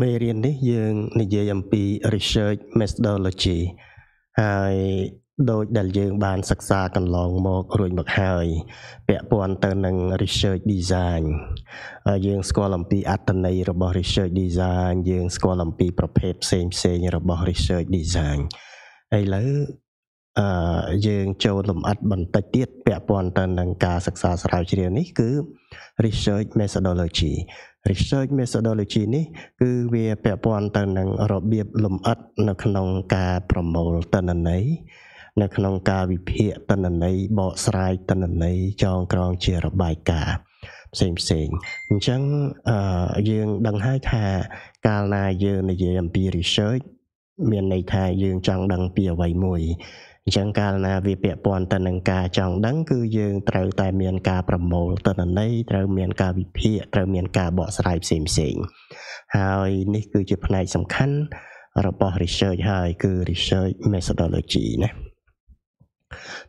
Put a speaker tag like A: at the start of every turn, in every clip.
A: មេរៀននេះ យើង និយាយអំពី research methodology ហើយដោយដែលយើង បានសិក្សាកន្លងមករួចមកហើយពាក់ព័ន្ធទៅនឹង research design យើងស្គាល់អំពីអត្ថន័យរបស់ research design យើងស្គាល់អំពី ប្រភេទផ្សេងផ្សេងរបស់ research design ឥឡូវអឺយើងចូលលំអិតបន្តិចទៀតពាក់ព័ន្ធទៅនឹងការសិក្សាស្រាវជ្រាវនេះ គឺ research methodology research methodology នេះគឺវាពាក់ព័ន្ធទៅនឹងរបៀបលំអិតនៅក្នុងការប្រមូលតនន័យនៅ ក្នុងការវិភាគតនន័យបកស្រាយតនន័យចងក្រងជារបាយការណ៍ផ្សេងផ្សេងអញ្ចឹងយើងដឹងហើយថាកាលណាយើងនិយាយអំពី research មានន័យថាយើងចង់ដឹងពីអ្វីមួយអញ្ចឹងកាលណាវាពាក់ព័ន្ធទៅនឹងការចង់ដឹងគឺយើងត្រូវតែមានការប្រមូលទិន្នន័យត្រូវមាន ការវិភាគត្រូវមានការបកស្រាយផ្សេងផ្សេងហើយនេះ គឺជាផ្នែកសំខាន់ របស់ research ហើយ គឺ research methodology ណា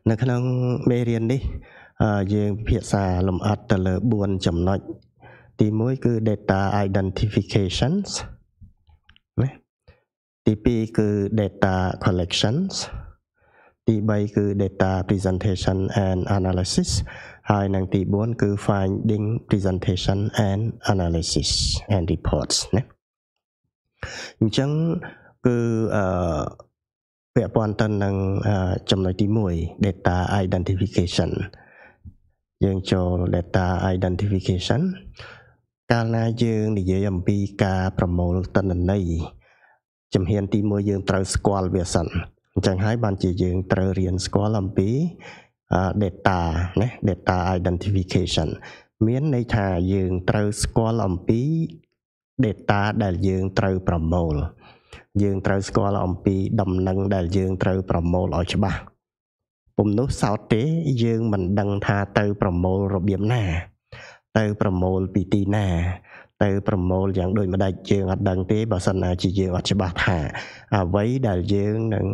A: នៅក្នុងមេរៀននេះយើងពិភាក្សាលម្អិតទៅលើ4ចំណុចទី1គឺ data identifications ណាទី2គឺ data collections ណាទី3គឺ data presentation and analysis ហើយនិងទី4គឺ finding presentation and analysis and reports ណាអញ្ចឹងគឺអឺពាក់ព័ន្ធទៅនឹងចំណុចទី1 data identification យើងចូល data identification កាលណាយើង និយាយអំពីការប្រមូលតនន័យជំហានទី1យើងត្រូវស្គាល់វាសិនអញ្ចឹងហើយបានជាយើងត្រូវរៀនស្គាល់អំពី data ណា data identification មានន័យថាយើងត្រូវស្គាល់អំពី data ដែលយើងត្រូវប្រមូល យើងត្រូវស្គាល់អំពី ដំណឹងដែលយើងត្រូវប្រមូលឲ្យច្បាស់ពំនោះសោតទេយើងមិនដឹងថាទៅ ប្រមូលរបៀបណា ទៅប្រមូលពីទីណា ទៅ ប្រមូលយ៉ាងដូចម្ដេចយើងអត់ដឹងទេបើសិនណាជាយើងអត់ច្បាស់ថាអ្វីដែលយើងនឹង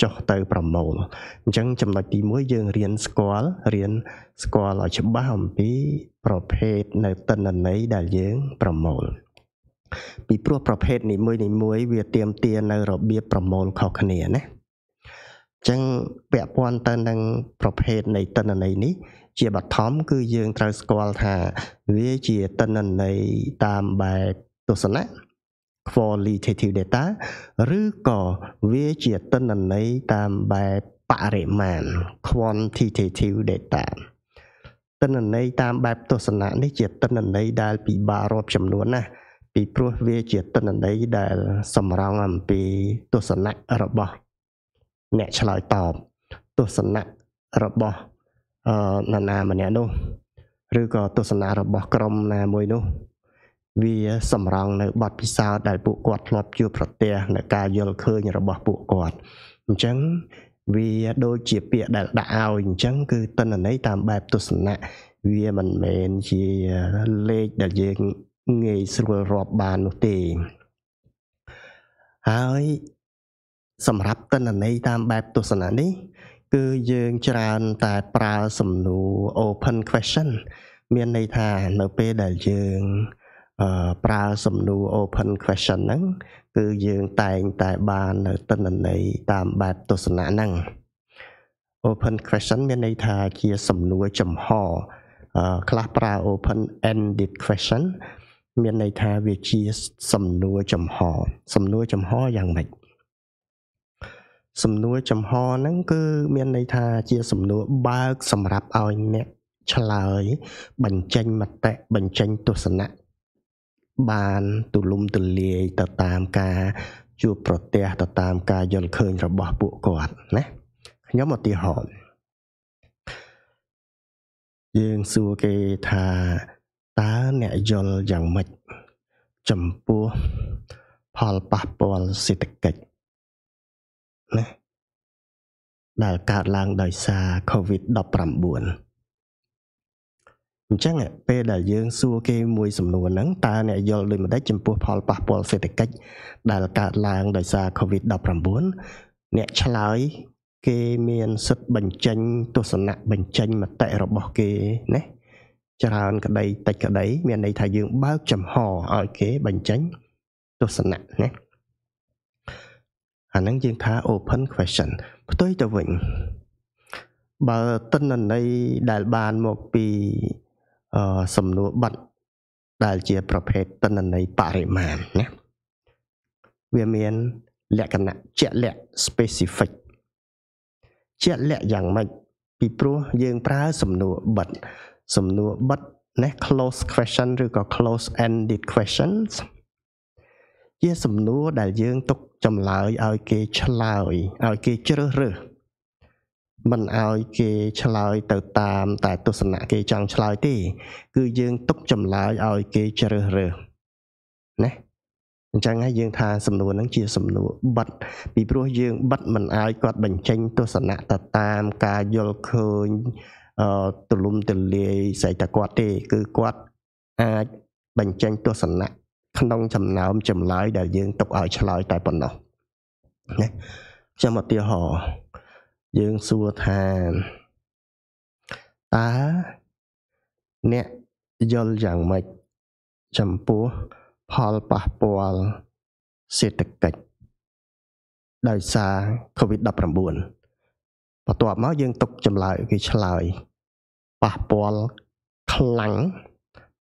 A: ចុះទៅប្រមូលអញ្ចឹងចំណុចទី1យើងរៀនស្គាល់រៀនស្គាល់ឲ្យច្បាស់អំពី ប្រភេទនៅតិន្នន័យដែលយើងប្រមូលពីព្រោះប្រភេទនីមួយនីមួយវាទៀមទា នៅរបៀបប្រមូលខុសគ្នាណាចឹងពាក់ព័ន្ធទៅនឹងប្រភេទនៃតិន្នន័យនេះ ជាបឋមគឺយើងត្រូវស្គាល់ថា វាជាតិន្នន័យតាមបែបទស្សនៈ qualitative data ឬក៏វាជាទិន្នន័យតាមបែបបរិមាណ quantitative data ទិន្នន័យតាមបែបទស្សនៈនេះជាទិន្នន័យដែលពិបាករាប់ចំនួនណាស់ពីព្រោះវាជាទិន្នន័យដែលសម្រងអំពីទស្សនៈរបស់អ្នកឆ្លើយតបទស្សនៈរបស់អឺណានាម្នាក់នោះ ឬក៏ទស្សនៈរបស់ក្រុមណាមួយនោះវាសម្រង់នៅបទពិសោធន៍ដែលពួកគាត់ធ្លាប់ជួបប្រទះនៅការយល់ឃើញរបស់ពួកគាត់អញ្ចឹងវាដូចជាពាក្យដែលដាក់ឲ្យអញ្ចឹងគឺតនន័យតាមបែបទស្សនៈវាមិនមែនជាលេខដែលយើងងាយស្រួលរាប់បាននោះទេហើយសម្រាប់តនន័យតាមបែបទស្សនៈនេះ គឺយើងច្រើនតែប្រើសំណួរ open question មានន័យថានៅពេលដែលយើងប្រើសំណួរ open question ហ្នឹងគឺយើងតែងតែបាននៅតិន្នន័យតាមបែបទស្សនៈហ្នឹង open question មានន័យថាជា សំណួរចំហខ្លះប្រើ open ended question មានន័យថាវាជាសំណួរចំហ សំណួរចំហយ៉ាងម៉េចសំណួរចំហហ្នឹង គឺមានន័យថាជាសំណួរបើកសម្រាប់ឲ្យអ្នកឆ្លើយ បញ្ចេញមតិបញ្ចេញ ទស្សនៈបាន ទូលំទូលាយទៅតាមការជួបប្រទះទៅតាមការយល់ឃើញរបស់ពួកគាត់ណាខ្ញុំឧទាហរណ៍យើងសួរគេថាតើអ្នកយល់យ៉ាងម៉េចចំពោះផលប៉ះពាល់សេដ្ឋកិច្ចណាដែលកើតឡើងដោយសារ COVID-19 អញ្ចឹងពេលដែលយើងសួរគេមួយសំណួរហ្នឹងតើអ្នកយល់ដូចម្ដេចចំពោះផលប៉ះពាល់សេដ្ឋកិច្ចដែលកើតឡើងដោយសារ COVID-19 អ្នកឆ្លើយ គេមានសិទ្ធិបញ្ចេញ ទស្សនៈបញ្ចេញមតិរបស់គេណាច្រើន ក្តីតិចក្តីមានន័យថាយើង បើកចំហឲ្យគេបញ្ចេញ ទស្សនៈណាអាហ្នឹងយើងថា open question ផ្ទុយទៅវិញបើតិន្នន័យដែលបានមកពីសំណួរបាត់ដែលជា ប្រភេទតនន័យបរិមាណណាវាមាន លក្ខណៈជាក់លាក់ specific ជាក់លាក់យ៉ាងម៉េចពីព្រោះយើងប្រើសំណួរបិទសំណួរបិទណា close question ឬក៏ close ended questions ជាសំណួរដែលយើងទុកចម្លើយឲ្យគេឆ្លើយឲ្យគេជ្រើសរើសមិនឲ្យគេ ឆ្លើយទៅតាម តែ ទស្សនៈគេចង់ឆ្លើយទេ គឺយើងទុកចម្លើយឲ្យគេជ្រើសរើសណាអញ្ចឹងហើយយើងថាសំណួរហ្នឹងជា សំណួរបិទពីព្រោះយើងបិទមិនឲ្យគាត់បញ្ចេញទស្សនៈទៅតាមការយល់ឃើញអឺទលំទលាយស្អីតែគាត់ទេ គឺគាត់អាចបញ្ចេញទស្សនៈក្នុង ចំណោមចម្លើយដែលយើងទុកឲ្យ ឆ្លើយតែប៉ុណ្ណោះណាខ្ញុំឧទាហរណ៍យើងសួរថាតើអ្នកយល់យ៉ាងម៉េចចំពោះផលប៉ះពាល់សេដ្ឋកិច្ចដោយសារ COVID-19 បន្ទាប់មកយើងទុកចម្លើយគឺឆ្លើយប៉ះពាល់ខ្លាំង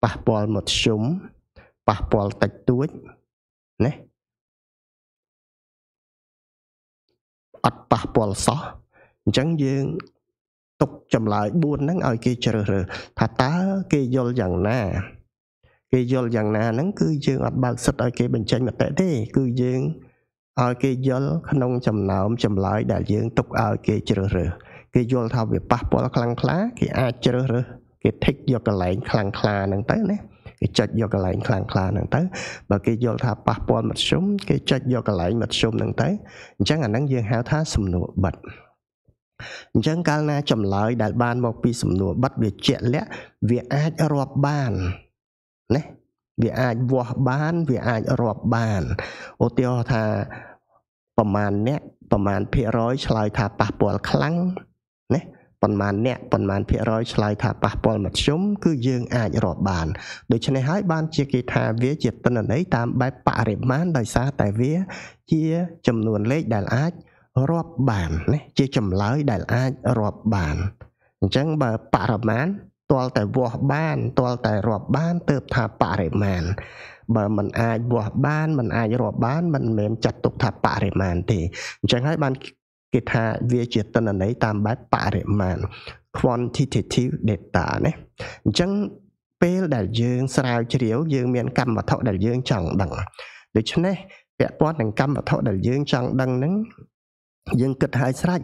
A: ប៉ះពាល់មធ្យមប៉ះពាល់តិចតួចណាអត់ប៉ះពាល់សោះអញ្ចឹងយើងទុកចម្លើយ4ហ្នឹងឲ្យគេជ្រើសរើសថាតើគេយល់យ៉ាងណាគេយល់យ៉ាងណាហ្នឹងគឺយើងអត់បើកសិទ្ធឲ្យគេបញ្ចេញមតិទេ គឺយើងឲ្យគេយល់ក្នុងចំណោមចម្លើយដែលយើងទុកឲ្យគេជ្រើសរើសគេយល់ថាវាប៉ះពាល់ខ្លាំងខ្លា គេអាចជ្រើសរើសគេថិចយកកន្លែងខ្លាំងខ្លាហ្នឹងទៅណាគេចុចយកកន្លែងខ្លាំងខ្លាហ្នឹងទៅបើគេយល់ថាប៉ះពាល់មធ្យមគេចុចយកកន្លែងមធ្យមហ្នឹងទៅអញ្ចឹងអាហ្នឹងយើងហៅថាសំណួរបិទអញ្ចឹងកាលណាចម្លើយដែល បានមកពីសំណួរបិទវាជាក់លាក់វាអាចរាប់បានណាវាអាចវាស់បានវាអាចរាប់បានឧទាហរណ៍ថាប្រមាណអ្នកប្រមាណភាគរយឆ្លើយថាប៉ះពាល់ខ្លាំងណាប៉ុន្មានអ្នកប៉ុន្មានភាគរយឆ្លើយថាប៉ះពាល់មធ្យមគឺយើងអាចរាប់បានដូច្នេះហើយបានជាគេថាវាជាតនន័យតាមបែបបរិមាណដោយសារតែវា ជាចំនួនលេខដែលអាចរាប់បានណាជាចម្លើយដែលអាចរាប់បានអញ្ចឹងបើបរិមាណទាល់តែវាស់បានទាល់តែរាប់បានទើបថាបរិមាណបើมันអាចវាស់បានมันអាចរាប់បានมันមិនមែនចាត់ទុកថាបរិមាណទេអញ្ចឹងហើយបានគេថាវាជាតនន័យតាមបែបបរិមាណ quantitative data ណាអញ្ចឹងពេលដែលយើងស្រាវជ្រាវយើងមានកម្មវត្ថុដែលយើងចង់ដឹងដូច្នេះពាក់ព័ន្ធនឹងកម្មវត្ថុដែលយើងចង់ដឹងហ្នឹងយើងគិតឲ្យស្រេច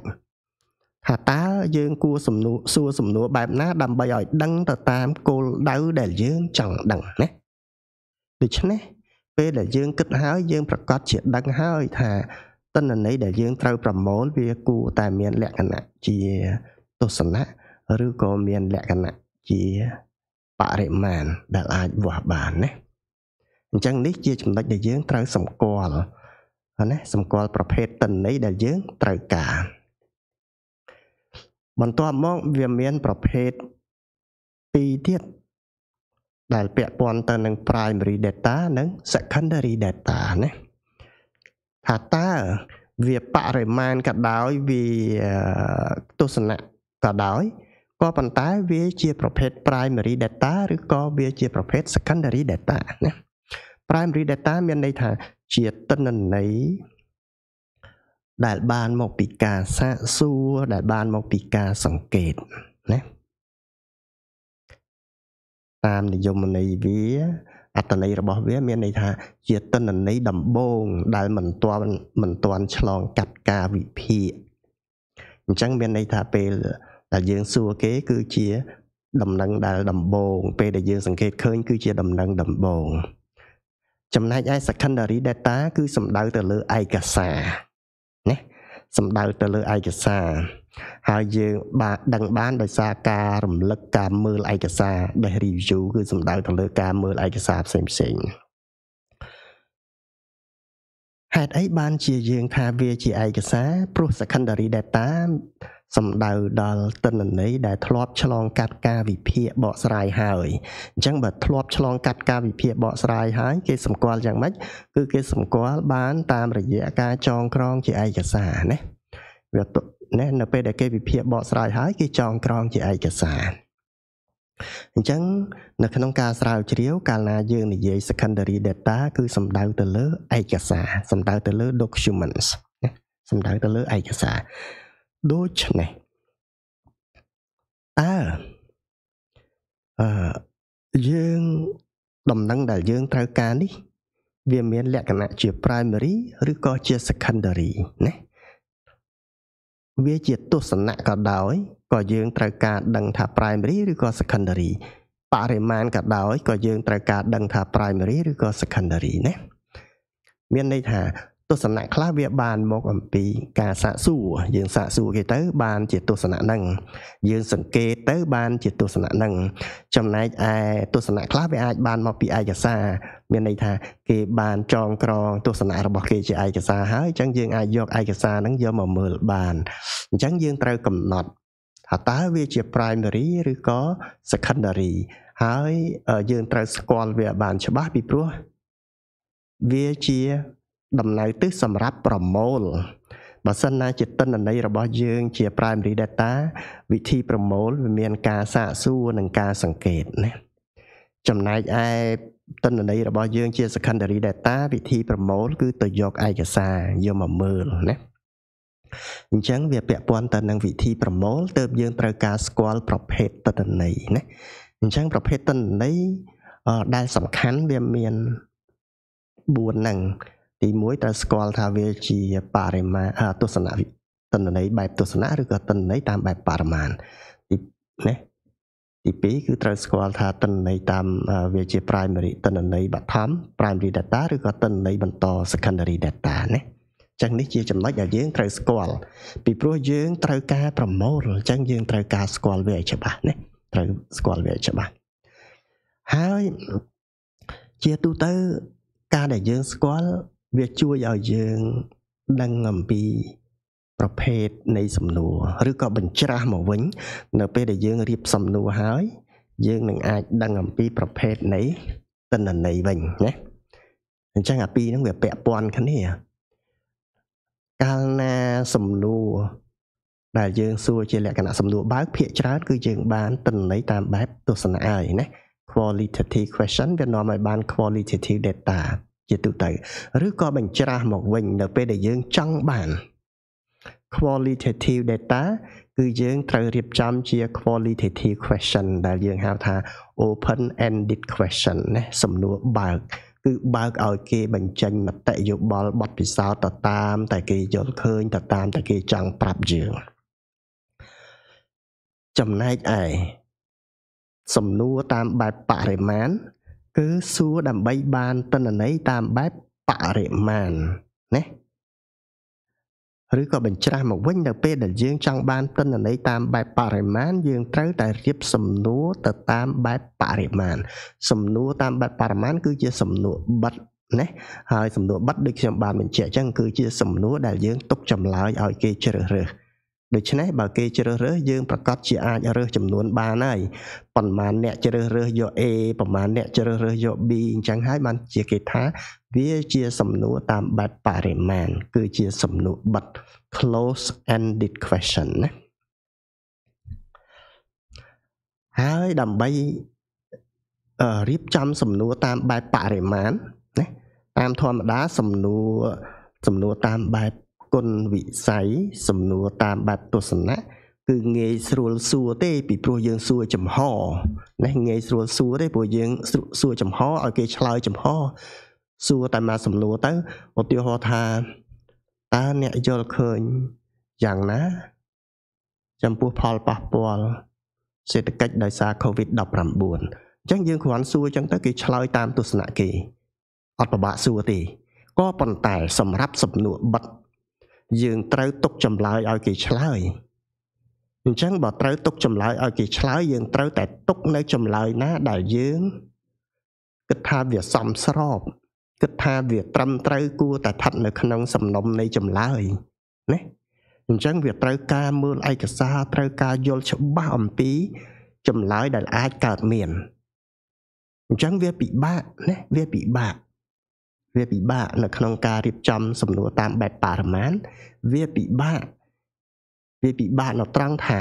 A: ថាតើយើងគួរសំណួរសួរសំណួរបែបណា ដើម្បីឲ្យដឹងទៅតាមគោលដៅដែលយើងចង់ដឹងណាដូច្នេះ ពេលដែលយើងគិតហើយយើង ប្រកាសជាដឹងហើយថាតន្ន័យដែលយើងត្រូវប្រមូលវាគួរតែមានលក្ខណៈជាទស្សនៈឬក៏មានលក្ខណៈជាបរិមាណដែលអាចវាស់បានណាអញ្ចឹងនេះ ជាចំណុចដែលយើងត្រូវសម្គាល់ណាសម្គាល់ប្រភេទតន័យដែលយើងត្រូវការបន្ទាប់មកវាមានប្រភេទ2ទៀតដែលពាក់ព័ន្ធទៅនឹង primary data និង secondary data ណាថាតើវាបរិមាណក៏ដោយវាទស្សនៈក៏ដោយក៏ប៉ុន្តែ វាជា ប្រភេទ primary data ឬក៏វាជាប្រភេទ secondary data ណា primary data មានន័យថាជាតនន័យដែលបានមកពីការសាកសួរដែលបានមកពីការសង្កេតណាតាមនិយមន័យវាអត្តន័យរបស់វា មានន័យថា ជាតនន័យដំបូងដែលមិនទាន់មិនទាន់ឆ្លងកាត់ការវិភាគអញ្ចឹងមានន័យថាពេល ដែលយើងសួរគេ គឺជា ដំណឹងដែលដំបូងពេលដែលយើងសង្កេតឃើញ គឺជាដំណឹងដំបូងចំណែកឯ secondary data គឺសំដៅទៅលើឯកសារណាសំដៅទៅលើឯកសារហើយយើងបាទដឹងបាន ដោយសារការរំលឹកការមើលឯកសារដែល review គឺសំដៅទៅលើការមើលឯកសារផ្សេងផ្សេងហេតុអីបានជាយើង ថាវាជាឯកសារព្រោះ secondary data សំដៅដល់តិន្នន័យដែលធ្លាប់ឆ្លងកាត់ការវិភាគបកស្រាយហើយអញ្ចឹងបើធ្លាប់ឆ្លងកាត់ការវិភាគបកស្រាយហើយគេសម្គាល់យ៉ាងម៉េចគឺគេសម្គាល់បានតាមរយៈការចងក្រងជាឯកសារណាវាណែនៅពេលដែលគេវិភាគបកស្រាយហើយគេចងក្រងជាឯកសារអញ្ចឹងនៅក្នុងការស្រាវជ្រាវកាលណាយើងនិយាយ secondary data គឺសំដៅទៅលើឯកសារសំដៅទៅលើ documents សំដៅទៅលើឯកសារដូច្នេះតើអឺយើងដំណឹងដែលយើងត្រូវការនេះ វាមានលក្ខណៈជា primary ឬក៏ជា secondary ណាវាជាទស្សនៈក៏ដោយក៏យើងត្រូវការដឹងថា primary ឬក៏ secondary បរិមាណក៏ដោយក៏យើងត្រូវការដឹងថា primary ឬក៏ secondary ណាមានន័យថាទស្សនៈខ្លះវាបានមក អំពីការសាកសួរយើងសាកសួរគេទៅបានជាទស្សនៈហ្នឹងយើងសង្កេតទៅបានជាទស្សនៈហ្នឹងចំណែកឯទស្សនៈខ្លះវាអាចបានមកពីឯកសារមានន័យថាគេបានចងក្រងទស្សនៈរបស់គេជាឯកសារហើយអញ្ចឹងយើងអាចយកឯកសារហ្នឹងយកមកមើលបានអញ្ចឹងយើងត្រូវកំណត់ថាតើវាជា primary ឬក៏ secondary ហើយយើងត្រូវស្គាល់វាបាន ច្បាស់ពីព្រោះវាជាដំណៅទិសសម្រាប់ប្រមូលបើសិនណាជាតិន្នន័យរបស់យើងជា primary data វិធីប្រមូលវាមានការសាកសួរនិងការសង្កេតណាចំណែកឯតិន្នន័យរបស់យើងជា secondary data វិធី ប្រមូល គឺទៅយកឯកសារយកមកមើលណាអញ្ចឹងវាពាក់ព័ន្ធទៅនឹងវិធីប្រមូលទើបយើងត្រូវការស្គាល់ប្រភេទតិន្នន័យណាអញ្ចឹងប្រភេទតិន្នន័យដែលសំខាន់វាមាន4ហ្នឹងទី1ត្រូវស្គាល់ថាវាជាបរិមាណទស្សនៈតន្ន័យបែបទស្សនៈឬក៏តន្ន័យតាមបែបបរិមាណទីណាទី2គឺត្រូវស្គាល់ថាតន្ន័យតាម វា ជា primary តន្ន័យបឋម primary data ឬក៏តន្ន័យបន្ត secondary data ណាចឹងនេះជាចំណុចដែលយើងត្រូវស្គាល់ពីព្រោះយើងត្រូវការប្រមូលចឹងយើងត្រូវការស្គាល់វាឲ្យច្បាស់ណាត្រូវស្គាល់វាឲ្យច្បាស់ហើយជាទូទៅ ការដែលយើងស្គាល់វាជួយឲ្យយើងដឹងអំពី ប្រភេទនៃ សំណួរឬក៏បញ្ច្រាស់មកវិញ នៅ ពេលដែលយើងរៀបសំណួរហើយយើងនឹងអាចដឹងអំពីប្រភេទនៃតនន័យវិញណាអញ្ចឹងអាពីរហ្នឹងវាពាក់ព័ន្ធគ្នាកាលណាសំណួរដែលយើងសួរជាលក្ខណៈសំណួរបើកភាកច្រើនគឺយើងបានតនន័យតាមបែបទស្សនៈហើយណា qualitative question វានាំឲ្យបាន qualitative data ជាទូទៅឬក៏បញ្ច្រាស់មកវិញ នៅពេលដែលយើងចង់បាន qualitative data គឺយើងត្រូវរៀបចំជា qualitative question ដែលយើងហៅថា open ended question ណាសំណួរបើក គឺ បើកឲ្យគេបញ្ចេញមតិយោបល់បទពិសោធន៍ទៅតាម តែគេយល់ឃើញទៅតាមតែគេចង់ប្រាប់យើងចំណែកឯសំណួរតាមបែបបរិមាណគឺសួរដើម្បីបានតនន័យតាមបែបបរិមាណណាឬក៏បញ្ច្រាស់មកវិញនៅពេលដែលយើងចង់បានទិន្នន័យតាមបែបបរិមាណយើងត្រូវតែរៀបសំណួរទៅតាមបែបបរិមាណសំណួរតាមបែបបរិមាណគឺជាសំណួរបិទណាហើយសំណួរបិទដូចខ្ញុំបានបញ្ជាក់អញ្ចឹងគឺជាសំណួរដែលយើងទុកចម្លើយឲ្យគេជ្រើសរើសដូច្នេះបើគេជ្រើសរើសយើងប្រកាសជាអាចរើសចំនួនបានហើយប៉ុន្មានអ្នកជ្រើសរើសយក A ប៉ុន្មានអ្នកជ្រើសរើសយក B អញ្ចឹងហើយបានជាគេថា វាជាសំណួរតាមបែបបរិមាណគឺជា សំណួរបិទ close ended question ណាហើយដើម្បីរៀបចំសំណួរតាមបែបបរិមាណណាតាមធម្មតាសំណួរសំណួរតាមបែបគុណវិស័យសំណួរតាមបែបទស្សនៈគឺងាយស្រួលសួរទេ ពីព្រោះយើងសួរចំហណាងាយស្រួលសួរទេព្រោះយើងសួរចំហឲ្យគេឆ្លើយចំហ សួរតែមកសំណួរទៅឧទាហរណ៍ថាតើអ្នកយល់ឃើញយ៉ាងណាចំពោះផលប៉ះពាល់សេដ្ឋកិច្ចដោយសារ COVID-19 អញ្ចឹងយើងគ្រាន់សួរអញ្ចឹងទៅគេឆ្លើយតាមទស្សនៈគេអត់ពិបាកសួរទេក៏ប៉ុន្តែ សម្រាប់សំណួរបិទយើងត្រូវទុកចម្លើយឲ្យគេឆ្លើយអញ្ចឹងបើត្រូវទុកចម្លើយឲ្យគេឆ្លើយយើងត្រូវតែទុកនៅចម្លើយណាដែលយើងគិតថាវាសមស្របគិតថាវាត្រឹមត្រូវគួរតែស្ថិតនៅក្នុងសំណុំនៃចម្លើយណាអញ្ចឹងវាត្រូវការមើលឯកសារត្រូវការយល់ច្បាស់អំពីចម្លើយដែលអាចកើតមានអញ្ចឹងវាពិបាកណាវាពិបាកវាពិបាកនៅក្នុងការរៀបចំសំណួរតាមបែបបរិមាណវាពិបាកវាពិបាកនៅត្រង់ថា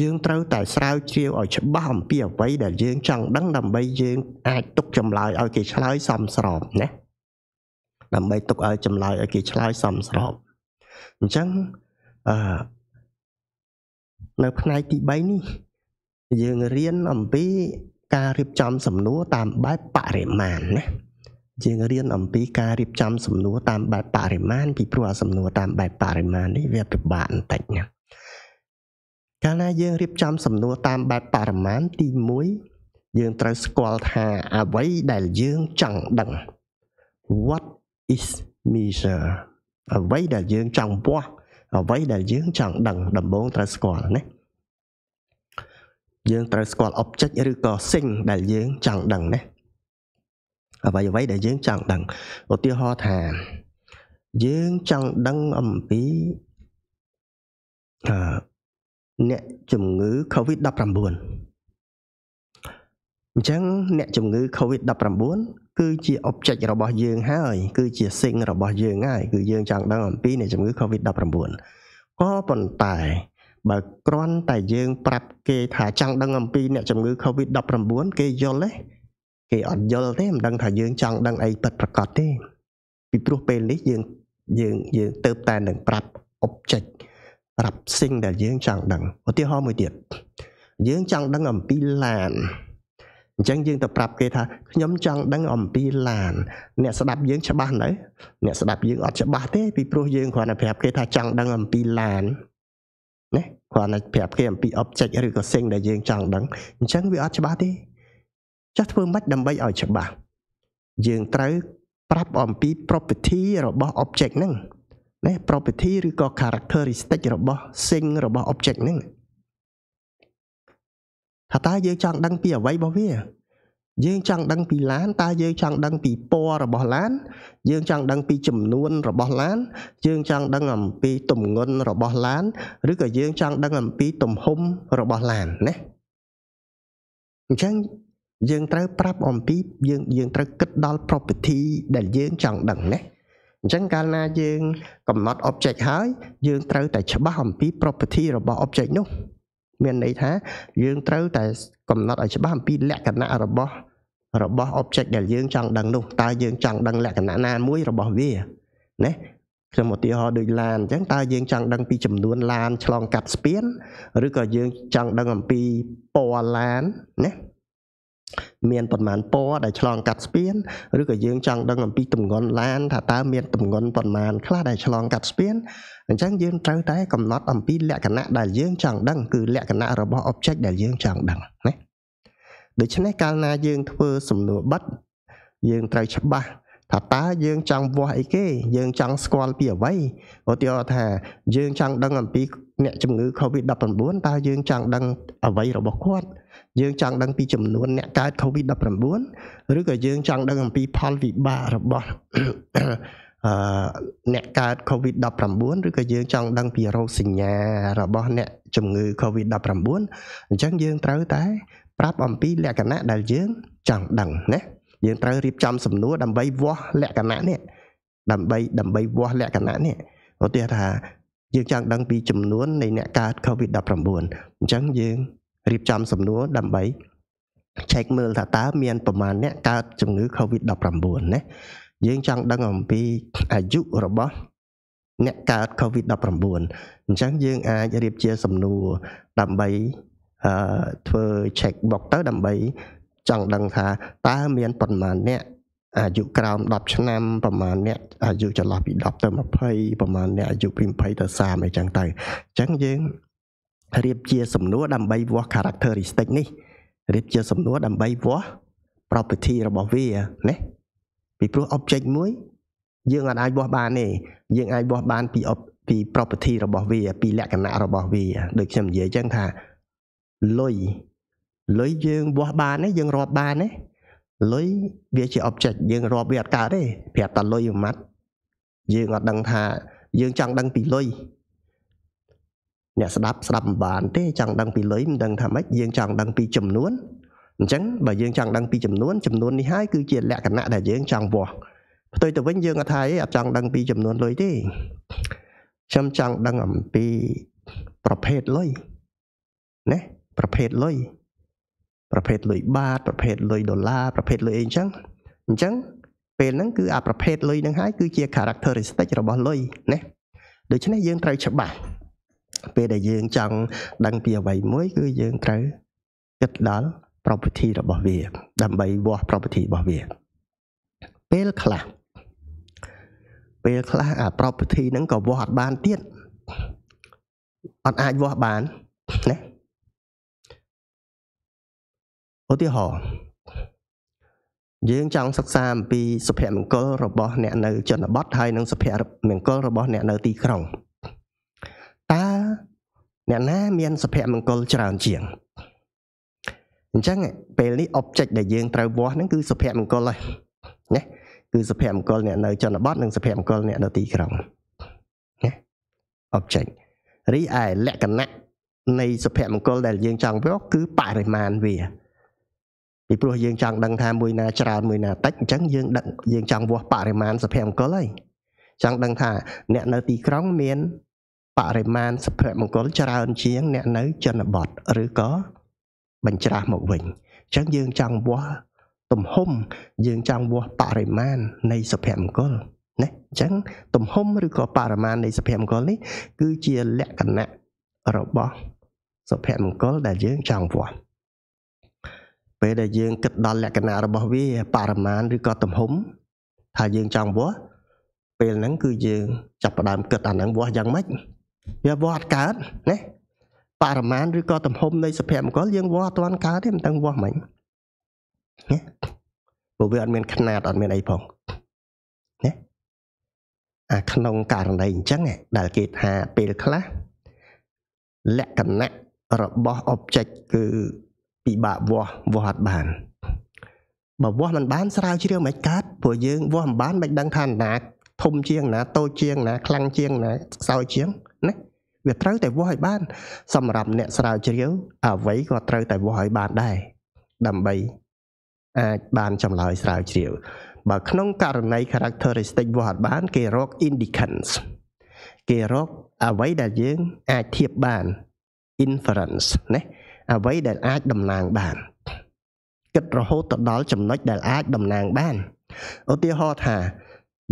A: យើងត្រូវតែស្រាវជ្រាវឲ្យច្បាស់អំពីអ្វីដែលយើងចង់ដឹងដើម្បីយើងអាចទុកចម្លើយឲ្យគេឆ្លើយសមស្របណាដើម្បីទុកឲ្យចម្លើយឲ្យគេឆ្លើយសមស្របអញ្ចឹងអឺនៅផ្នែកទី3នេះ យើងរៀនអំពីការរៀបចំសំណួរតាមបែបបរិមាណណាយើងរៀនអំពីការរៀបចំសំណួរតាមបែបបរិមាណពីព្រោះអាសំណួរតាមបែបបរិមាណនេះវាពិបាកបន្តិចណាកាលណាយើងរៀបចំសំណួរតាមបែបបរិមាណទី1យើងត្រូវស្គាល់ថាអ្វីដែលយើងចង់ដឹង what is measure អ្វីដែលយើងចង់វាស់អ្វីដែលយើងចង់ដឹងដំបូងត្រូវស្គាល់ណាយើងត្រូវស្គាល់ object ឬក៏ thing ដែលយើងចង់ដឹងណាអ្វីអ្វីដែលយើងចង់ដឹងឧទាហរណ៍ថា យើងចង់ដឹងអំពីអឺអ្នកជំងឺ COVID-19 អញ្ចឹងអ្នកជំងឺ COVID-19 គឺជា object របស់យើងហើយគឺជា thing របស់យើងហើយគឺយើងចង់ដឹងអំពីអ្នកជំងឺ COVID-19 ក៏ប៉ុន្តែ បើគ្រាន់តែយើងប្រាប់គេថាចង់ដឹងអំពីអ្នកជំងឺ COVID-19 គេយល់ទេគេអត់យល់ទេមិនដឹងថាយើងចង់ដឹងអីពិតប្រាកដទេ ពីព្រោះពេលនេះយើងយើងយើងទៅតែនឹងប្រាប់អបចិច្ចប្រាប់สิ่งដែលយើងចង់ដឹងឧទាហរណ៍មួយទៀតយើងចង់ដឹងអំពីឡានអញ្ចឹងយើងទៅប្រាប់ គេថាខ្ញុំចង់ដឹងអំពីឡានអ្នកស្ដាប់យើងច្បាស់នៅអ្នកស្ដាប់យើងអត់ច្បាស់ទេពីព្រោះយើងគ្រាន់តែប្រាប់គេថាចង់ដឹងអំពីឡានណាគ្រាន់តែប្រាប់គេអំពី object ឬក៏ thing ដែលយើងចង់ដឹងអញ្ចឹងវាអត់ច្បាស់ទេចាស់ធ្វើម៉េចដើម្បីឲ្យច្បាស់យើងត្រូវ ប្រាប់អំពី property របស់ object ហ្នឹងណា property ឬក៏ characteristic របស់ thing របស់ object ហ្នឹងថាតើយើងចង់ដឹងពីអ្វីរបស់វា យើងចង់ដឹងពីឡានតើយើងចង់ដឹងពីពណ៌របស់ឡាន យើងចង់ដឹងពីចំនួនរបស់ឡានយើងចង់ដឹងអំពីទម្ងន់របស់ឡាន ឬក៏យើងចង់ដឹងអំពីទំហំរបស់ឡានណាអញ្ចឹងយើងត្រូវប្រាប់អំពីយើងយើងត្រូវគិតដល់ property ដែលយើងចង់ដឹងណាអញ្ចឹងកាលណាយើងកំណត់ object ហើយយើងត្រូវតែច្បាស់អំពី property របស់ object នោះមានន័យថាយើងត្រូវតែកំណត់ឲ្យច្បាស់អំពីលក្ខណៈរបស់របស់ object ដែលយើងចង់ដឹងនោះតើយើងចង់ដឹងលក្ខណៈណាមួយរបស់វាណាខ្ញុំឧទាហរណ៍ដូចឡានអញ្ចឹងតើយើងចង់ដឹងពីចំនួនឡានឆ្លងកាត់ស្ពាន ឬក៏យើងចង់ដឹងអំពីពណ៌ឡានណាមានប្រមាណពណ៌ដែលឆ្លងកាត់ស្ពានឬក៏យើងចង់ដឹងអំពីតម្ងន់ឡានថាតើមានតម្ងន់ប្រមាណខ្លះដែលឆ្លងកាត់ស្ពានអញ្ចឹងយើងត្រូវតែកំណត់អំពីលក្ខណៈដែលយើងចង់ដឹងគឺលក្ខណៈរបស់ object ដែលយើងចង់ដឹងណាដូច្នេះកាលណាយើងធ្វើសំណួរបិទយើងត្រូវច្បាស់ថាតើយើងចង់វាស់អីគេ យើងចង់ស្គាល់ពីអ្វីឧទាហរណ៍ថាយើងចង់ដឹងអំពីអ្នកជំងឺ Covid-19 តើយើងចង់ដឹងអ្វីរបស់គាត់យើងចង់ដឹងពីចំនួនអ្នកកើត COVID-19 ឬក៏យើងចង់ដឹងអំពីផលវិបាករបស់អឺអ្នកកើត COVID-19 ឬក៏យើងចង់ដឹងពីរោគសញ្ញារបស់អ្នកជំងឺ COVID-19 អញ្ចឹងយើងត្រូវតែប្រាប់អំពីលក្ខណៈដែលយើងចង់ដឹងណាយើងត្រូវរៀបចំសំណួរដើម្បីវាស់លក្ខណៈនេះដើម្បីដើម្បីវាស់លក្ខណៈនេះឧទាហរណ៍ថា យើងចង់ដឹងពីចំនួន នៃអ្នកកើត COVID-19 អញ្ចឹងយើងរៀបចំសំណួរដើម្បី check មើលថាតើមានប្រមាណអ្នកកើតជំងឺ COVID-19 ណាយើងចង់ដឹងអំពីអាយុរបស់ អ្នកកើត COVID-19 អញ្ចឹងយើងអាចរៀបជាសំណួរដើម្បីអឺធ្វើ check box ទៅដើម្បីចង់ដឹងថាតើមានប្រមាណអ្នកអាយុក្រោម10ឆ្នាំប្រហែលអ្នកអាយុចន្លោះពី10ទៅ20ប្រហែលអ្នកអាយុពី20ទៅ30អីចឹងទៅអញ្ចឹងយើងរៀបជាសំណួរដើម្បីវាស់ characteristic នេះរៀបជាសំណួរដើម្បីវាស់ property របស់វាណាពីព្រោះ object មួយ យើងអាចវាស់បានទេយើងអាចវាស់បានពីពី property របស់វាពីលក្ខណៈរបស់វាដូចខ្ញុំនិយាយអញ្ចឹងថាលុយលុយយើងវាស់បានណាយើងរាប់បានណាលុយវាជា object យើងរាប់វាអត់កើតទេប្រាប់តែលុយមួយម៉ាត់យើងអត់ដឹងថា យើងចង់ដឹងពីលុយអ្នកស្ដាប់ស្ដាប់មិនបានទេចង់ដឹងពីលុយមិនដឹងថាម៉េចយើងចង់ដឹងពីចំនួនអញ្ចឹងបើយើងចង់ដឹងពីចំនួនចំនួននេះហើយគឺជា លក្ខណៈដែលយើងចង់វាស់ផ្ទុយទៅវិញយើងអត់ថាអីអត់ចង់ដឹងពីចំនួនលុយទេខ្ញុំចង់ដឹងអំពីប្រភេទលុយណាប្រភេទលុយប្រភេទលុយបាតប្រភេទលុយដុល្លារប្រភេទលុយអីអញ្ចឹងអញ្ចឹងពេលហ្នឹងគឺអាប្រភេទលុយហ្នឹងហើយគឺជា characteristic របស់លុយណាដូច្នេះយើងត្រូវច្បាស់ពេលដែលយើងចង់ដឹងពីអ្វីមួយគឺយើងត្រូវគិតដល់ property របស់វាដើម្បីវាស់ property របស់វា ពេលខ្លះពេល ខ្លះអា property ហ្នឹងក៏វាស់អត់បានទៀតអត់អាចវាស់បានណាឧទាហរណ៍យើងចង់សិក្សាអំពីសុភមង្គលរបស់អ្នកនៅជនបទហើយនិងសុភមង្គលរបស់អ្នកនៅទីក្រុងអ្នកណាមានសុភមង្គលច្រើនជាងអញ្ចឹងពេលនេះ object ដែលយើងត្រូវវាស់ហ្នឹងគឺសុភមង្គលហើយណាគឺសុភមង្គលអ្នកនៅជនបទនិងសុភមង្គលអ្នកនៅទីក្រុងណា object រីឯលក្ខណៈនៃសុភមង្គលដែលយើងចង់វាគឺបរិមាណវាពីព្រោះយើងចង់ដឹងថាមួយណាច្រើនមួយណាតិចអញ្ចឹងយើងដឹងយើងចង់វាស់បរិមាណសុភមង្គលហើយចង់ដឹងថាអ្នកនៅទីក្រុងមានបរិមាណសុភមង្គលច្រើនជាងអ្នកនៅជនបទឬក៏បញ្ច្រាស់មកវិញអញ្ចឹងយើងចង់វាស់ទំហំយើងចង់វាស់បរិមាណនៃសុភមង្គលណាអញ្ចឹងទំហំឬក៏បរិមាណនៃសុភមង្គលនេះគឺជាលក្ខណៈរបស់សុភមង្គលដែលយើងចង់វាស់ពេលដែលយើងគិតដល់លក្ខណៈរបស់វាបរិមាណឬក៏ទំហំថាយើងចង់វាស់ពេលហ្នឹងគឺយើងចាប់ផ្ដើមគិតអាហ្នឹងវាស់យ៉ាងម៉េចវាវត្តកើតណាបរិមាណឬក៏ទំហំនៃសុភមង្គលយើងវត្តអត់ទាន់កើតទេមិនទាំងវត្តមិនណាព្រោះវាអត់មានຂະណាតអត់មានអីផងណាអាក្នុងករណីអញ្ចឹងដែលគេថាពេលខ្លះលក្ខណៈរបស់ object គឺពិបាកវាស់វាស់អត់បានបើវាស់មិនបានស្រាវជ្រាវមិនកើតព្រោះយើងវាស់មិនបានមិនដឹងថាណាធំជាងណាតូចជាងណាខ្លាំងជាងណាខ្សោយជាងណាវាត្រូវតែវាស់ឲ្យបានសម្រាប់អ្នកស្រាវជ្រាវអ្វីក៏ត្រូវតែវាស់ឲ្យបានដែរដើម្បីអាចបានចម្លើយស្រាវជ្រាវ បើក្នុងករណី characteristic វាស់អត់បាន គេរក indicants គេរកអ្វីដែលយើងអាចធៀបបាន inference ណាអ្វីដែលអាចតំណាងបានគិតរហូតទៅដល់ចំណុចដែលអាចតំណាងបានឧទាហរណ៍ថា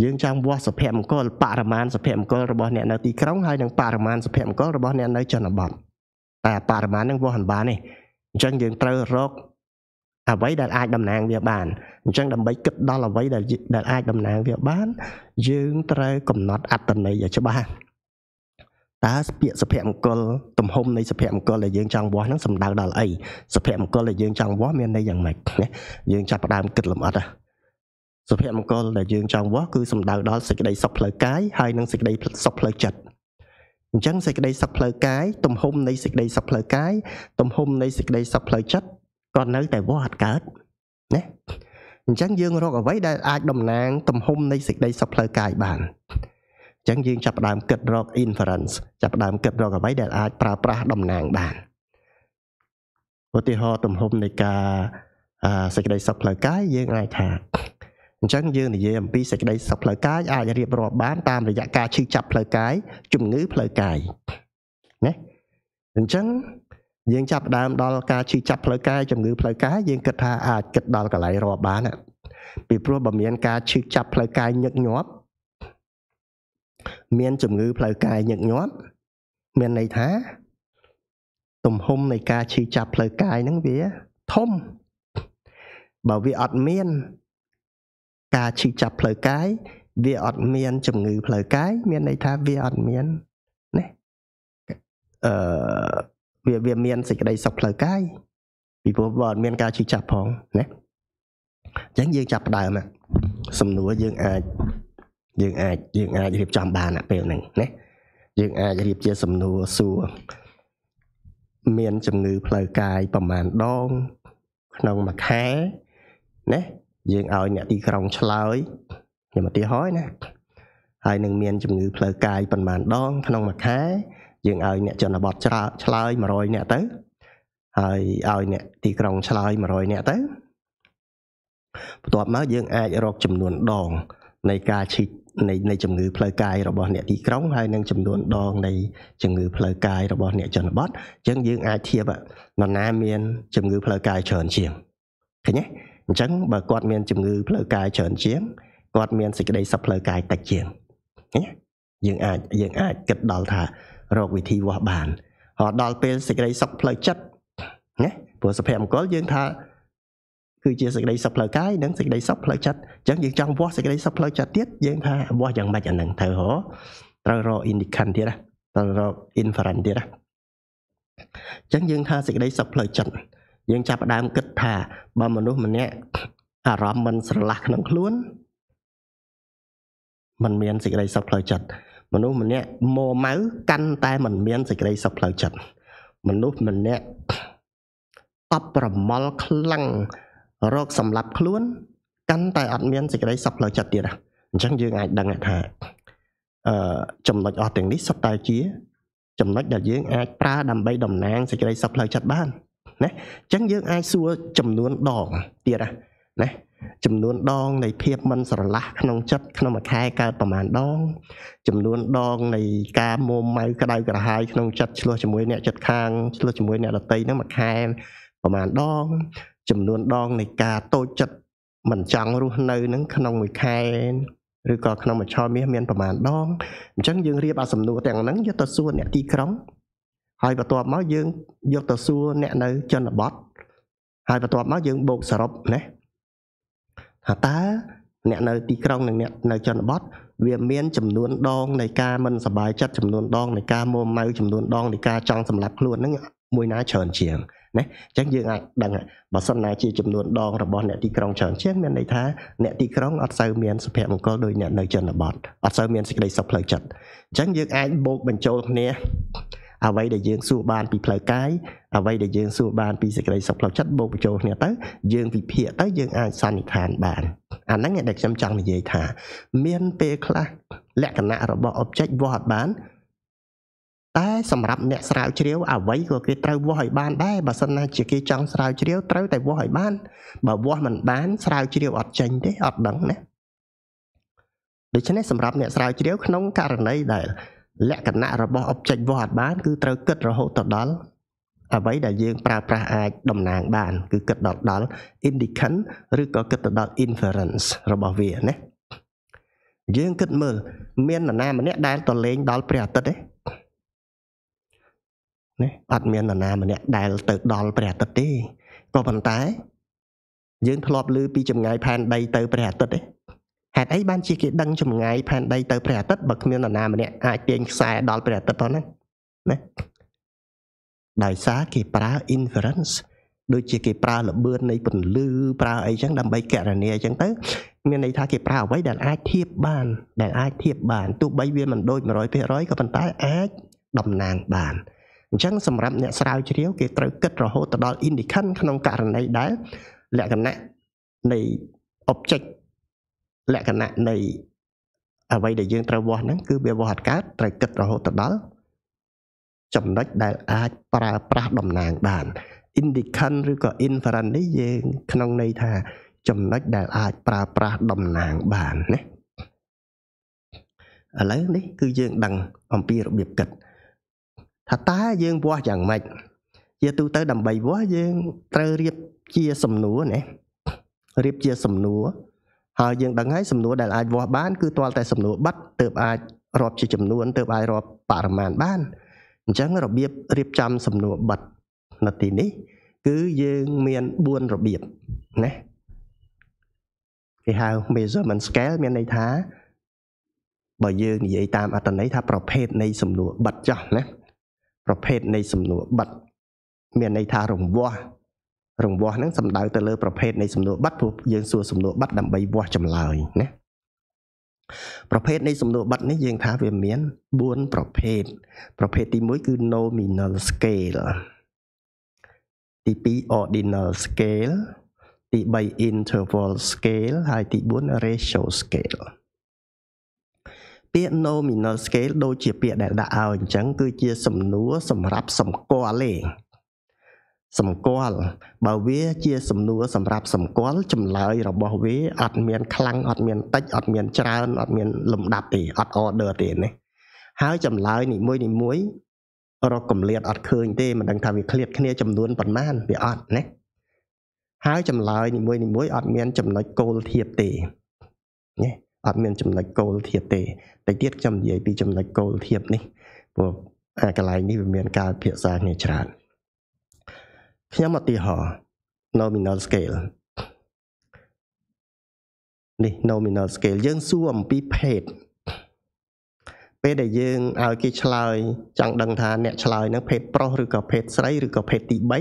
A: យើងចង់វាស់សុភមង្គលបរិមាណសុភមង្គលរបស់អ្នកនៅទីក្រុងហើយនិងបរិមាណសុភមង្គលរបស់អ្នកនៅជនបទតែបរិមាណនឹងវាស់មិនបានទេអញ្ចឹងយើងត្រូវរកអ្វីដែលអាចតំណាង វាបានអញ្ចឹងដើម្បីគិតដល់អ្វីដែលដែលអាចតំណាងវាបានយើងត្រូវកំណត់អត្តន័យឲ្យច្បាស់តើពាក្យសុភមង្គលទំហំនៃសុភមង្គលដែលយើងចង់វាស់ហ្នឹងសំដៅដល់អីសុភមង្គលដែលយើងចង់វាស់មានន័យយ៉ាងម៉េចណាយើងចាប់ផ្ដើមគិតលម្អិតហ្នឹងសុភមង្គលដែលយើងចង់វាស់គឺសំដៅដល់សេចក្តីសុខផ្លូវកាយហើយនិងសេចក្តីសុខផ្លូវចិត្តអញ្ចឹងសេចក្តីសុខផ្លូវកាយទំហំនៃសេចក្តីសុខផ្លូវកាយទំហំនៃសេចក្តីសុខផ្លូវចិត្តក៏នៅតែវាស់អត់កើតណាអញ្ចឹងយើងរកអ្វីដែលអាចតំណាង ទំហំនៃសេចក្តីសុខផ្លូវកាយបានអញ្ចឹងយើងចាប់ផ្ដើមគិតរក inference ចាប់ផ្ដើមគិតរកអ្វីដែលអាចប្រើប្រាស់តំណាងបានឧទាហរណ៍ទំហំនៃការសេចក្តីសុខផ្លូវកាយយើងអាចថាអញ្ចឹងយើងនិយាយអំពីសេចក្តីសុខផ្លូវកាយអាចរៀបរាប់បានតាមរយៈការឈឺចាប់ផ្លូវកាយជំងឺ ផ្លូវកាយណាអញ្ចឹងយើងចាប់ដើមដល់ការឈឺចាប់ផ្លូវកាយជំងឺផ្លូវកាយយើងគិតថាអាចគិតដល់កន្លែងរាប់បានពីព្រោះបើមាន ការឈឺចាប់ផ្លូវកាយញឹកញាប់មានជំងឺផ្លូវកាយញឹកញាប់មានន័យថា ទំហំនៃការឈឺចាប់ផ្លូវកាយហ្នឹងវាធំបើវាអត់មានការឈឺចាប់ផ្លូវកាយវាអត់មានជំងឺផ្លូវកាយ មានន័យថាវាអត់មានណាអឺវាវាមានសេចក្តីសុខផ្លូវកាយពីព្រោះវាអត់មានការឈឺចាប់ផងណាអញ្ចឹងយើងចាប់ផ្ដើមសំណួរយើងអាចយើងអាចយើងអាចរៀបចំបានពេលហ្នឹងណាយើងអាចរៀបជា សំណួរសួរមានជំងឺផ្លូវកាយប្រមាណដង ក្នុងមួយខែណាយើងឲ្យអ្នក ទីក្រុងឆ្លើយខ្ញុំឧទាហរណ៍ណាហើយនឹងមានជំងឺផ្លូវកាយប្រមាណដង ក្នុងមួយខែយើងឲ្យអ្នកជនបទឆ្លើយ100អ្នកទៅហើយឲ្យអ្នកទីក្រុងឆ្លើយ100អ្នកទៅបន្ទាប់មកយើង អាចរកចំនួនដង នៃការឈីកនៃនៃជំងឺផ្លូវកាយរបស់អ្នកទីក្រុងហើយនឹងចំនួនដង នៃជំងឺផ្លូវកាយរបស់អ្នកជនបទអញ្ចឹងយើងអាចធៀបនរណា មានជំងឺផ្លូវកាយច្រើនជាងឃើញទេអញ្ចឹងបើគាត់មានជំងឺផ្លូវកាយច្រើនជាងគាត់មានសេចក្តីសុខផ្លូវកាយតិចជាងណាយើងអាចយើងអាចគិតដល់ថារោគវិធីវាស់បានហើយដល់ពេលសេចក្តីសុខផ្លូវចិត្តណាព្រោះសុភមង្គលយើងថាគឺជាសេចក្តីសុខផ្លូវកាយនិងសេចក្តីសុខផ្លូវចិត្តអញ្ចឹងយើងចង់វាស់សេចក្តីសុខផ្លូវចិត្តទៀតយើង ថាវាស់យ៉ាងម៉េចអានឹងត្រូវហ៎ត្រូវរក indicant ទៀតណាត្រូវរក inference ទៀតណាអញ្ចឹងយើងថាសេចក្តីសុខផ្លូវចិត្តយើងចាប់ផ្ដើមគិតថា បើ មនុស្សម្នាក់អារម្មណ៍មិនស្រឡះក្នុង ខ្លួនมันមានសេចក្តីសុខផ្លូវចិត្តមនុស្សម្នាក់ម៉ម៉ៅកាន់តែมันមានសេចក្តីសុខផ្លូវចិត្តមនុស្សម្នាក់តបប្រមល់ខ្លាំងរោគសម្លាប់ខ្លួនកាន់តែអត់មានសេចក្តីសុខផ្លូវចិត្តទៀតអញ្ចឹងយើងអាចដឹងថាអឺចំណុចអស់ទាំងនេះសុទ្ធតែជាចំណុចដែលយើងអាចប្រើដើម្បីតំណាងសេចក្តីសុខផ្លូវចិត្តបានណាអញ្ចឹងយើងអាចសួរចំនួនដងទៀតណាចំនួនដង នៃភាពមិនស្រឡះក្នុងចិត្តក្នុងមួយខែកើតប្រមាណដង ចំនួនដង នៃការមុំម៉ៅក្តៅក្រហាយក្នុងចិត្តឆ្លោះជាមួយអ្នកចិត្តខាងឆ្លោះជាមួយអ្នកដតីហ្នឹងមួយខែប្រមាណដងចំនួនដងនៃការតូចចិត្តមិនចង់រស់នៅនឹងក្នុងមួយខែឬក៏ក្នុងមួយឆមាសមានប្រមាណដងអញ្ចឹងយើងរៀបអាសំណួរទាំងហ្នឹងយកទៅសួរអ្នកទីក្រុងហើយបន្ទាប់មកយើងយកទៅសួរអ្នកនៅជនបទហើយបន្ទាប់មកយើងបូកសរុបណាថាតើអ្នកនៅ ទីក្រុងនិងអ្នកនៅជនបទវាមានចំនួនដងនៃការមិនសบายចិត្តចំនួនដងនៃការមួម៉ៅចំនួនដងនៃការចង់សម្លាប់ខ្លួនហ្នឹងមួយណាច្រើនជាងណាអញ្ចឹងយើងអាចដឹងបើសិនណាជាចំនួនដងរបស់អ្នកទីក្រុងច្រើនជាងមានន័យថាអ្នកទីក្រុងអត់សូវមានសុភមង្គលដោយអ្នកនៅជនបទអត់សូវមានសេចក្តីសុខផ្លូវចិត្តអញ្ចឹងយើងអាចបូកបញ្ចូលគ្នាអ្វីដែលយើងសួរបានពីផ្លូវកាយអ្វីដែលយើងសួរបានពីសេចក្តីសុខផ្លូវចិត្តបូកបញ្ចូលគ្នាទៅយើងវិភាគទៅយើងអាចសន្និដ្ឋានបានអាហ្នឹងដែលខ្ញុំចង់និយាយថា មានពេលខ្លះលក្ខណៈរបស់ object វាស់បានតែសម្រាប់អ្នកស្រាវជ្រាវអ្វីក៏គេត្រូវវាស់ឲ្យបានដែរបើសិនណាជាគេចង់ស្រាវជ្រាវត្រូវតែវាស់ឲ្យបានបើវាស់មិនបានស្រាវជ្រាវអត់ចេញទេអត់ដឹងណាដូច្នេះសម្រាប់អ្នកស្រាវជ្រាវក្នុងករណីដែលលក្ខណៈរបស់ object វាស់អត់បានគឺត្រូវគិតរហូតទៅដល់អ្វីដែលយើងប្រើប្រាស់អាចតំណាងបានគឺគិតដល់ដល់ indicant ឬក៏គិតទៅដល់ inference របស់វាណាយើងគិតមើលមាននរណាម្នាក់ដែលតលេង ដល់ព្រះអាទិត្យទេណាអត់មាននរណាម្នាក់ដែលទៅដល់ព្រះអាទិត្យទេក៏ប៉ុន្តែ យើងធ្លាប់ឮពីចម្ងាយផែនដីទៅព្រះអាទិត្យទេហេតុអីបានជាគេដឹងចម្ងាយផែនដីទៅព្រះអាទិត្យបើគ្មាននរណាម្នាក់អាចទាញខ្សែដល់ព្រះអាទិត្យផងហ្នឹងណាដោយសារគេប្រើ inference ដូចជាគេប្រើល្បឿននៃពន្លឺប្រើអីចឹងដើម្បីកណនាអញ្ចឹងទៅមានន័យថាគេប្រើអ្វីដែលអាចធៀបបានដែលអាចធៀបបានទោះបីវាមិនដូច100%ក៏ប៉ុន្តែអាចតំណាងបានអញ្ចឹងសម្រាប់អ្នកស្រាវជ្រាវគេត្រូវគិតរហូតទៅដល់ indicant ក្នុងករណីដែលលក្ខណៈនៃ object លក្ខណៈនៃអ្វីដែលយើងត្រូវវាស់ហ្នឹងគឺវាវាស់ហត់កើតត្រូវគិតរហូតទៅដល់ចំណុចដែល អាចប្រើប្រាស់តំណាងបាន indicant ឬក៏ inference នេះយើងក្នុងន័យថា ចំណុចដែល អាចប្រើប្រាស់តំណាងបានណាឥឡូវនេះ គឺយើងដឹងអំពីរបៀបគិតថាតើយើងវាស់យ៉ាងម៉េចជាទូទៅដើម្បីវាស់យើង ត្រូវរៀបជាសំណួរណារៀបជា សំណួរហើយយើងដឹងហើយសំណួរដែលអាចវាស់បានគឺទាល់តែសំណួរបាត់ទើបអាចរាប់ជាចំនួនទើបអាចរាប់បរិមាណបានអញ្ចឹងរបៀបរៀបចំសំណួរបាត់នៅទីនេះគឺយើងមាន4របៀបណាគេហៅ measurement scale មានន័យថាបើយើងនិយាយតាមអត្ថន័យថាប្រភេទនៃ សំណួរបិទចោះណាប្រភេទនៃសំណួរបិទមានន័យថារង្វាស់រង្វាស់ហ្នឹងសំដៅទៅលើ ប្រភេទនៃសំណួរបាត់ព្រោះយើងសួរសំណួរបាត់ដើម្បីវាស់ចម្លើយណាប្រភេទនៃសំណួរបាត់នេះយើងថាវាមាន4ប្រភេទប្រភេទទី1គឺ nominal scale ទី2 ordinal scale ទី3 interval scale ហើយទី4 ratio scale ពាក្យ nominal scale ដូចជាពាក្យដែលដាក់ឲ្យអញ្ចឹងគឺជា សំណួរសម្រាប់សម្គាល់ទេសម្គាល់បើវា ជា សំណួរសម្រាប់សម្គាល់ចម្លើយរបស់វាអត់មានខ្លាំងអត់មានតិចអត់មានច្រើនអត់មានលំដាប់ទេអត់ order ទេនេះហើយចម្លើយនីមួយនីមួយ រកកម្លាតអត់ឃើញទេមិនដឹងថាវាឃ្លាតគ្នាចំនួនប៉ុន្មានវាអត់ណាហើយចម្លើយនីមួយនីមួយអត់មានចំណុចគោលធៀបទេណាអត់មានចំណុចគោលធៀបទេតែទៀតខ្ញុំនិយាយពីចំណុចគោលធៀបនេះព្រោះអាកន្លែងនេះវាមាន ការភាសាគ្នាច្រើនខ្ញុំឧទាហរណ៍ nominal scale នេះ nominal scale យើងសួរអំពីភេទពេលដែលយើងឲ្យគេឆ្លើយចង់ដឹងថាអ្នកឆ្លើយនឹងភេទប្រុសឬក៏ភេទស្រីឬក៏ភេទទី3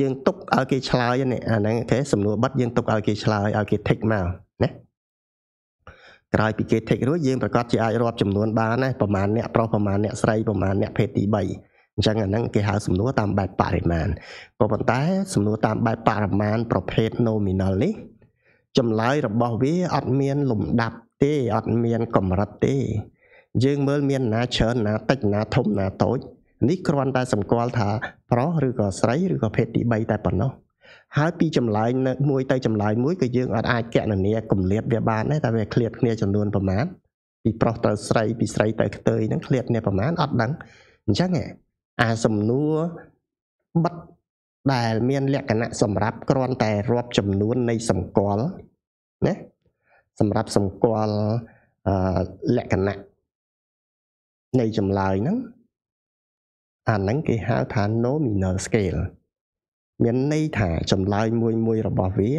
A: យើងទុកឲ្យគេឆ្លើយអាហ្នឹងគេសំណួរបិទយើងទុកឲ្យគេឆ្លើយឲ្យគេ tick មកណាក្រោយពីគេ tick រួចយើងប្រកាសជាអាចរាប់ចំនួនបានណាប្រមាណអ្នកប្រុសប្រមាណអ្នកស្រីប្រមាណអ្នកភេទទី3អញ្ចឹងអាហ្នឹងគេហៅសំណួរតាមបែបបរិមាណក៏ប៉ុន្តែ សំណួរតាមបែបបរិមាណប្រភេទ nominal នេះចម្លើយរបស់វាអត់មានលំដាប់ទេអត់មាន កម្រិតទេយើងមើលមានណាច្រើនណាតិចណាធំណាតូចនេះគ្រាន់តែសម្គាល់ថាប្រុសឬក៏ស្រីឬក៏ភេទទី3តែប៉ុណ្ណោះហើយពីចម្លើយមួយទៅចម្លើយមួយក៏យើងអត់អាចកណនាគម្លាតវាបានដែរតែវាឃ្លាតគ្នាចំនួនប្រមាណពីប្រុសទៅស្រីពីស្រីទៅខ្ទើយហ្នឹងឃ្លាតគ្នាប្រមាណអត់ដឹងអញ្ចឹងអាសំណួរបិទដែល មានលក្ខណៈសម្រាប់គ្រាន់តែរាប់ចំនួននៃសម្គាល់ណាសម្រាប់សម្គាល់អឺលក្ខណៈនៃចម្លើយហ្នឹងអាហ្នឹងគេហៅថា nominal scale មានន័យថាចម្លើយមួយមួយរបស់វា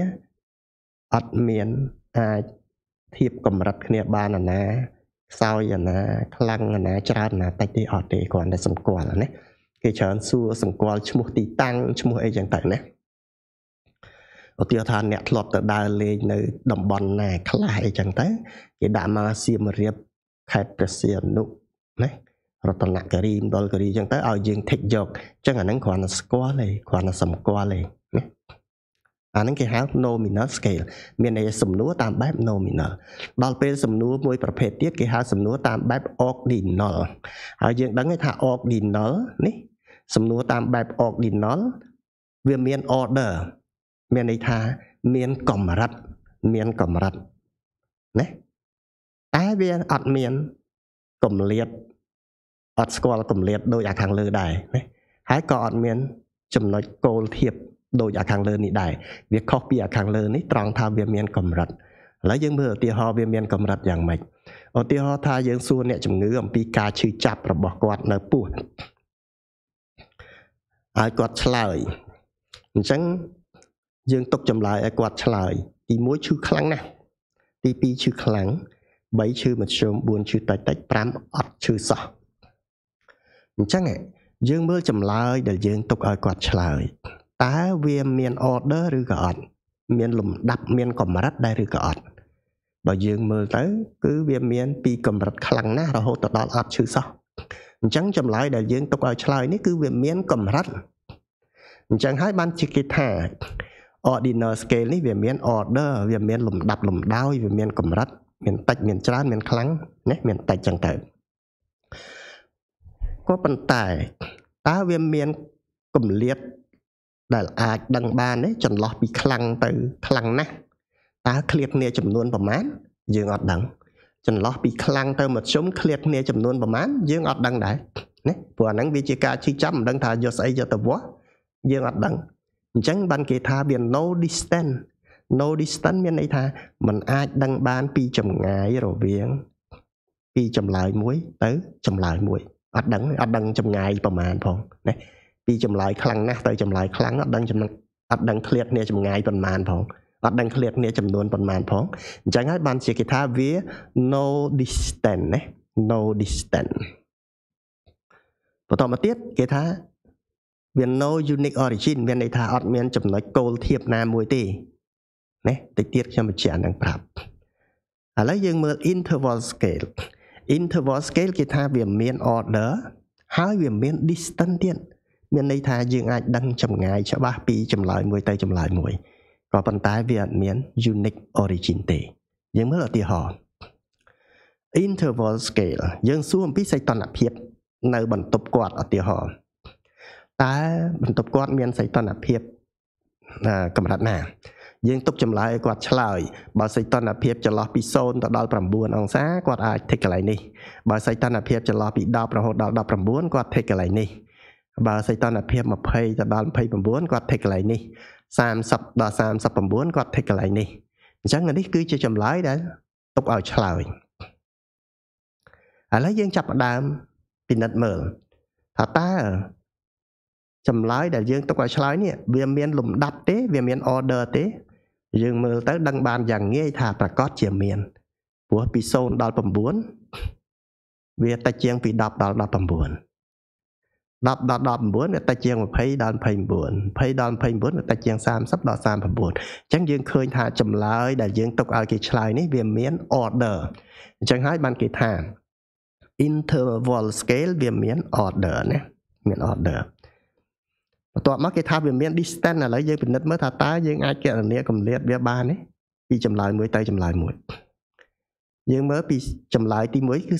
A: អត់មានអាចធៀបកម្រិតគ្នាបានណាខ្សោយអាណាខ្លាំងអាណាច្រើនអាណាតិចទេអត់ទេគ្រាន់តែសម្គាល់ណាគេច្រើនសួរសម្គាល់ឈ្មោះទីតាំងឈ្មោះអីចឹងទៅណាឧទាហរណ៍ថាអ្នកធ្លាប់ទៅដើរលេងនៅតំបន់ណាខ្លះអីចឹងទៅគេដាក់មកសៀមរាបខេត្តព្រះសីហនុណារតនគិរីមណ្ឌលគិរីចឹងទៅឲ្យយើង take យកចឹងអាហ្នឹងគ្រាន់តែស្គាល់ទេគ្រាន់តែសម្គាល់ទេអានឹងគេហៅ nominal scale មានន័យសំណួរតាមបែប nominal ដល់ពេលសំណួរមួយប្រភេទទៀតគេហៅសំណួរតាមបែប ordinal ហើយយើងដឹងថា ordinal នេះសំណួរតាមបែប ordinal វាមាន order មានន័យថាមានកម្រិតមានកម្រិតណាតែវាអត់មានកម្លាតអត់ស្គាល់កម្លាតដោយអាខាងលើដែរណាហើយក៏អត់មាន ចំណុចគោលធៀបដូចអាខាងលើនេះដែរវាខុសពីអាខាងលើនេះត្រង់ថាវាមានកម្រិតឥឡូវយើងមើលឧទាហរណ៍វាមានកម្រិតយ៉ាងម៉េចឧទាហរណ៍ថាយើងសួរអ្នកជំងឺអំពីការឈឺចាប់របស់គាត់នៅពោះហើយគាត់ឆ្លើយអញ្ចឹងយើងទុកចម្លើយឲ្យគាត់ឆ្លើយទី1ឈឺខ្លាំងណាស់ទី2ឈឺខ្លាំង3ឈឺមធ្យម4ឈឺតិចតិច5អត់ឈឺសោះអញ្ចឹងយើងមើលចម្លើយដែលយើងទុកឲ្យគាត់ឆ្លើយតើវាមាន order ឬក៏អត់មានលំដាប់មានកម្រិតដែរឬក៏អត់បើយើងមើលទៅគឺវាមានពីកម្រិតខ្លាំងណាស់រហូតដល់អត់ឈឺសោះអញ្ចឹងចម្លើយដែលយើងទុកឲ្យឆ្លើយនេះគឺវាមានកម្រិតអញ្ចឹងហើយបានជាគេថា ordinal scale នេះវាមាន order វាមាន លំដាប់លំដោយវាមានកម្រិតមានតិចមានច្រើនមានខ្លាំងណាមានតិចចឹងទៅក៏ប៉ុន្តែតើវាមានកម្លាតដែលអាចដឹងបានទេចន្លោះពីខ្លាំងទៅ ខ្លាំងណាស់តើឃ្លាតគ្នាចំនួនប្រមាណយើងអត់ដឹងចន្លោះពីខ្លាំងទៅមធ្យមឃ្លាតគ្នាចំនួនប្រមាណយើងអត់ដឹងដែរណាព្រោះអាហ្នឹងវាជាការឈឺចាប់មិនដឹងថាយកស្អីយកទៅវោះយើងអត់ដឹងអញ្ចឹងបានគេថាវា no distance no distance មានន័យថាมันអាចដឹងបានពីចម្ងាយរវាង ពីចម្លើយមួយទៅចម្លើយមួយអត់ដឹងអត់ដឹងចម្ងាយប្រមាណផងណាពីចម្លើយខ្លាំងណាស់ទៅចម្លើយខ្លាំងអត់ដឹងចំណអត់ដឹងឃ្លាតគ្នាចម្ងាយប៉ុន្មាន ផងអត់ដឹងឃ្លាតគ្នាចំនួនប៉ុន្មាន ផងអញ្ចឹងហើយបានជាគេថាវា no distance ណា no distance បន្តមកទៀតគេថាវា no unique origin មានន័យថាអត់មាន ចំណុចគោលធៀបណាមួយទេណាតិចទៀតខ្ញុំបញ្ជាក់នឹងប្រាប់ឥឡូវយើងមើល interval scale interval scale គេថាវាមាន order ហើយវាមាន distance ទៀតមានន័យថាយើងអាចដឹងចម្ងាយច្បាស់ពីចម្លើយមួយទៅចម្លើយមួយក៏ប៉ុន្តែវាអត់មាន unique origin ទេយើងមើលឧទាហរណ៍ interval scale យើង សួរអំពីសីតុណ្ហភាពនៅ បន្ទប់គាត់ឧទាហរណ៍តើបន្ទប់គាត់មានសីតុណ្ហភាពកម្រិតណាយើងទុកចម្លើយឲ្យគាត់ឆ្លើយបើសីតុណ្ហភាពចន្លោះពី0ទៅដល់9អង្សាគាត់អាច take កន្លែងនេះបើសីតុណ្ហភាពចន្លោះពី10រហូតដល់19គាត់ take កន្លែងនេះបើសីតុណ្ហភាព20ទៅដល់29គាត់ថេកន្លែងនេះ30ដល់39គាត់ថេកន្លែងនេះអញ្ចឹងនេះគឺជាចម្លើយដែលទុកឲ្យឆ្លើយឥឡូវយើងចាប់ផ្ដើមពិនិត្យមើលថាតើចម្លើយដែលយើងទុកឲ្យឆ្លើយនេះវាមានលំដាប់ទេ វាមាន order ទេ យើងមើលទៅ ដឹងបានយ៉ាងងាយថាប្រកាសជាមានព្រោះពី0ដល់9វាតិចជាង ពី10ដល់19 10ដល់19វាតិចជាង20ដល់29 20ដល់29វាតិចជាង30ដល់39អញ្ចឹងយើងឃើញថាចម្លើយដែលយើងទុកឲ្យគេឆ្លើយនេះវាមាន order អញ្ចឹងហើយបានគេថា interval scale វាមាន order ណាមាន order បន្ទាប់មកគេថាវាមាន distance ឥឡូវយើងពិនិត្យមើលថាតើយើងអាចគណនាកម្រិតវាបានទេពីចម្លើយមួយទៅចម្លើយមួយយើងមើលពីចម្លើយទី1គឺ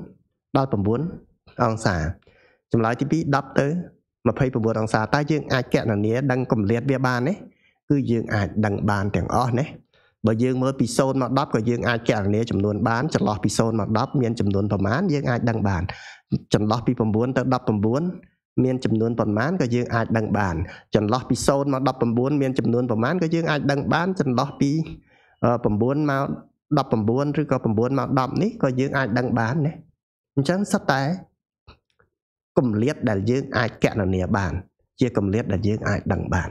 A: 0ដល់9អង្សាចម្លើយទី2 10ទៅ29អង្សាតើយើងអាចកណនា ដឹងកម្រិតវាបានទេគឺយើងអាចដឹងបានទាំងអស់ណាបើយើងមើលពី0មក10ក៏យើងអាចកណនាចំនួនបានចន្លោះពី0មក10មានចំនួនប្រមាណយើងអាចដឹងបានចន្លោះពី9ទៅ19មានចំនួនប្រមាណក៏យើងអាចដឹងបានចន្លោះពី0មក19មានចំនួនប្រមាណក៏យើងអាចដឹងបានចន្លោះពី9មក19ឬក៏9មក10នេះក៏យើងអាចដឹងបានណាអញ្ចឹងសិតតែគម្លាតដែលយើងអាចកណនាបានជាគម្លាតដែលយើងអាចដឹងបាន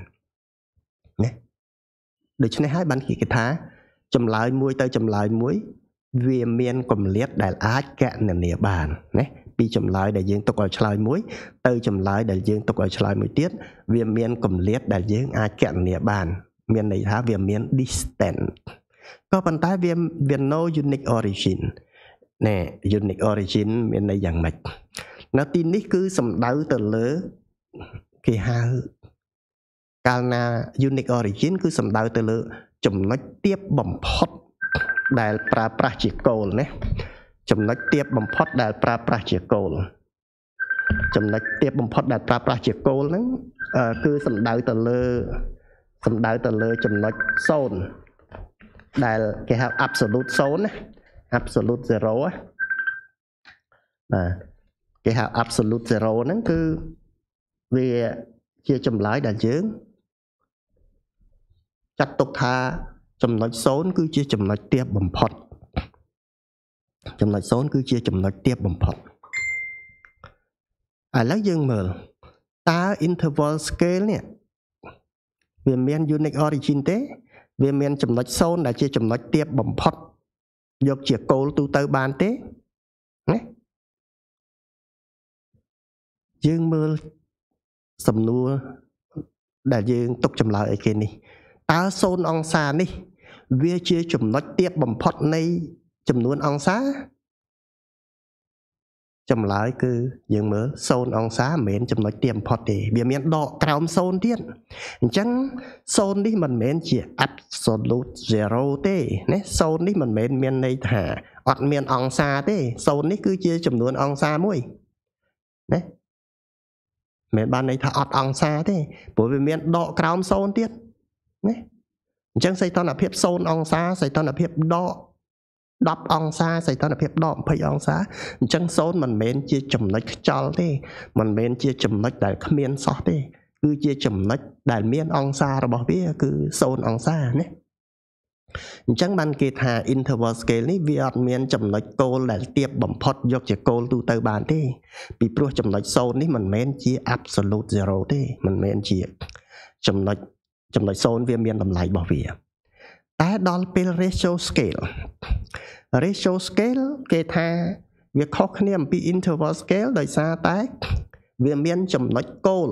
A: ណាដូច្នេះហើយបានគេថាចម្លើយមួយទៅចម្លើយមួយ វាមានគម្លាតដែលអាចកណនាបានណាពីចម្លើយដែលយើងទុកឲ្យឆ្លើយមួយទៅចម្លើយដែលយើងទុកឲ្យឆ្លើយមួយទៀតវាមានគម្លាតដែលយើងអាចកណនាបាន មានន័យថាវាមាន distance ក៏ប៉ុន្តែវាវា no unique origin ណែ unique origin មានន័យយ៉ាងម៉េចនៅទីនេះគឺសំដៅទៅលើគេហៅកាលណា unique origin គឺសំដៅទៅលើ ចំណុចទៀបបំផុតដែល ប្រើប្រាស់ជាគោលណាចំណុចទៀបបំផុតដែល ប្រើប្រាស់ជាគោលចំណុចទៀបបំផុតដែលប្រើប្រាស់ជាគោលហ្នឹងគឺសំដៅទៅលើសំដៅទៅលើ ចំណុច0ដែលគេហៅ absolute 0ណា absolute 0ណាបាទគេហៅ absolute zero ហ្នឹងគឺវាជាចម្លើយដែលយើង ចាត់ទុកថាចំណុច0គឺជា ចំណុចទាបបំផុត ចំណុច0គឺជា ចំណុចទាបបំផុតឥឡូវយើងមើលតើ interval scale នេះវាមាន unique origin ទេ វាមានចំណុច0ដែលជាចំណុចទាបបំផុត យក ជាគោលទូទៅបាន ទេយើងមើលសំណួរដែលយើងទុកចម្លើយឲ្យគេនេះតើ0អង្សានេះ វាជាចំណុចទាបបំផុតនៃចំនួនអង្សាចម្លើយ គឺ យើងមើល0អង្សាមិនមែនចំណុចទាបបំផុតទេ វាមានដកក្រោម0ទៀតអញ្ចឹង0នេះមិនមែនជា absolute zero ទេណា0នេះមិនមែនមានន័យថា អត់មានអង្សាទេ0នេះគឺជា ចំនួនអង្សាមួយណាមិនបានន័យថាអត់អង្សាទេព្រោះវាមានដកក្រោមសូន្យទៀតណាអញ្ចឹងសីតុណ្ហភាព0អង្សាសីតុណ្ហភាពដក10អង្សាសីតុណ្ហភាពដក20អង្សាអញ្ចឹង0មិនមែនជាចំណុចខ្ចលទេមិនមែនជាចំណុចដែលគ្មានសោះទេគឺជាចំណុចដែលមានអង្សារបស់វាគឺ0អង្សាណាអញ្ចឹងបានគេថា interval scale នេះវាអត់មានចំណុចគោលដែលទាបបំផុតយកជាគោលទូទៅបានទេ ពីព្រោះចំណុច0នេះមិនមែនជា absolute zero ទេមិនមែនជាចំណុចចំណុច0វាមានតម្លៃរបស់វាតែដល់ពេល ratio scale ratio scale គេថា វាខុសគ្នាអំពី interval scale ដោយសារតែវាមានចំណុចគោល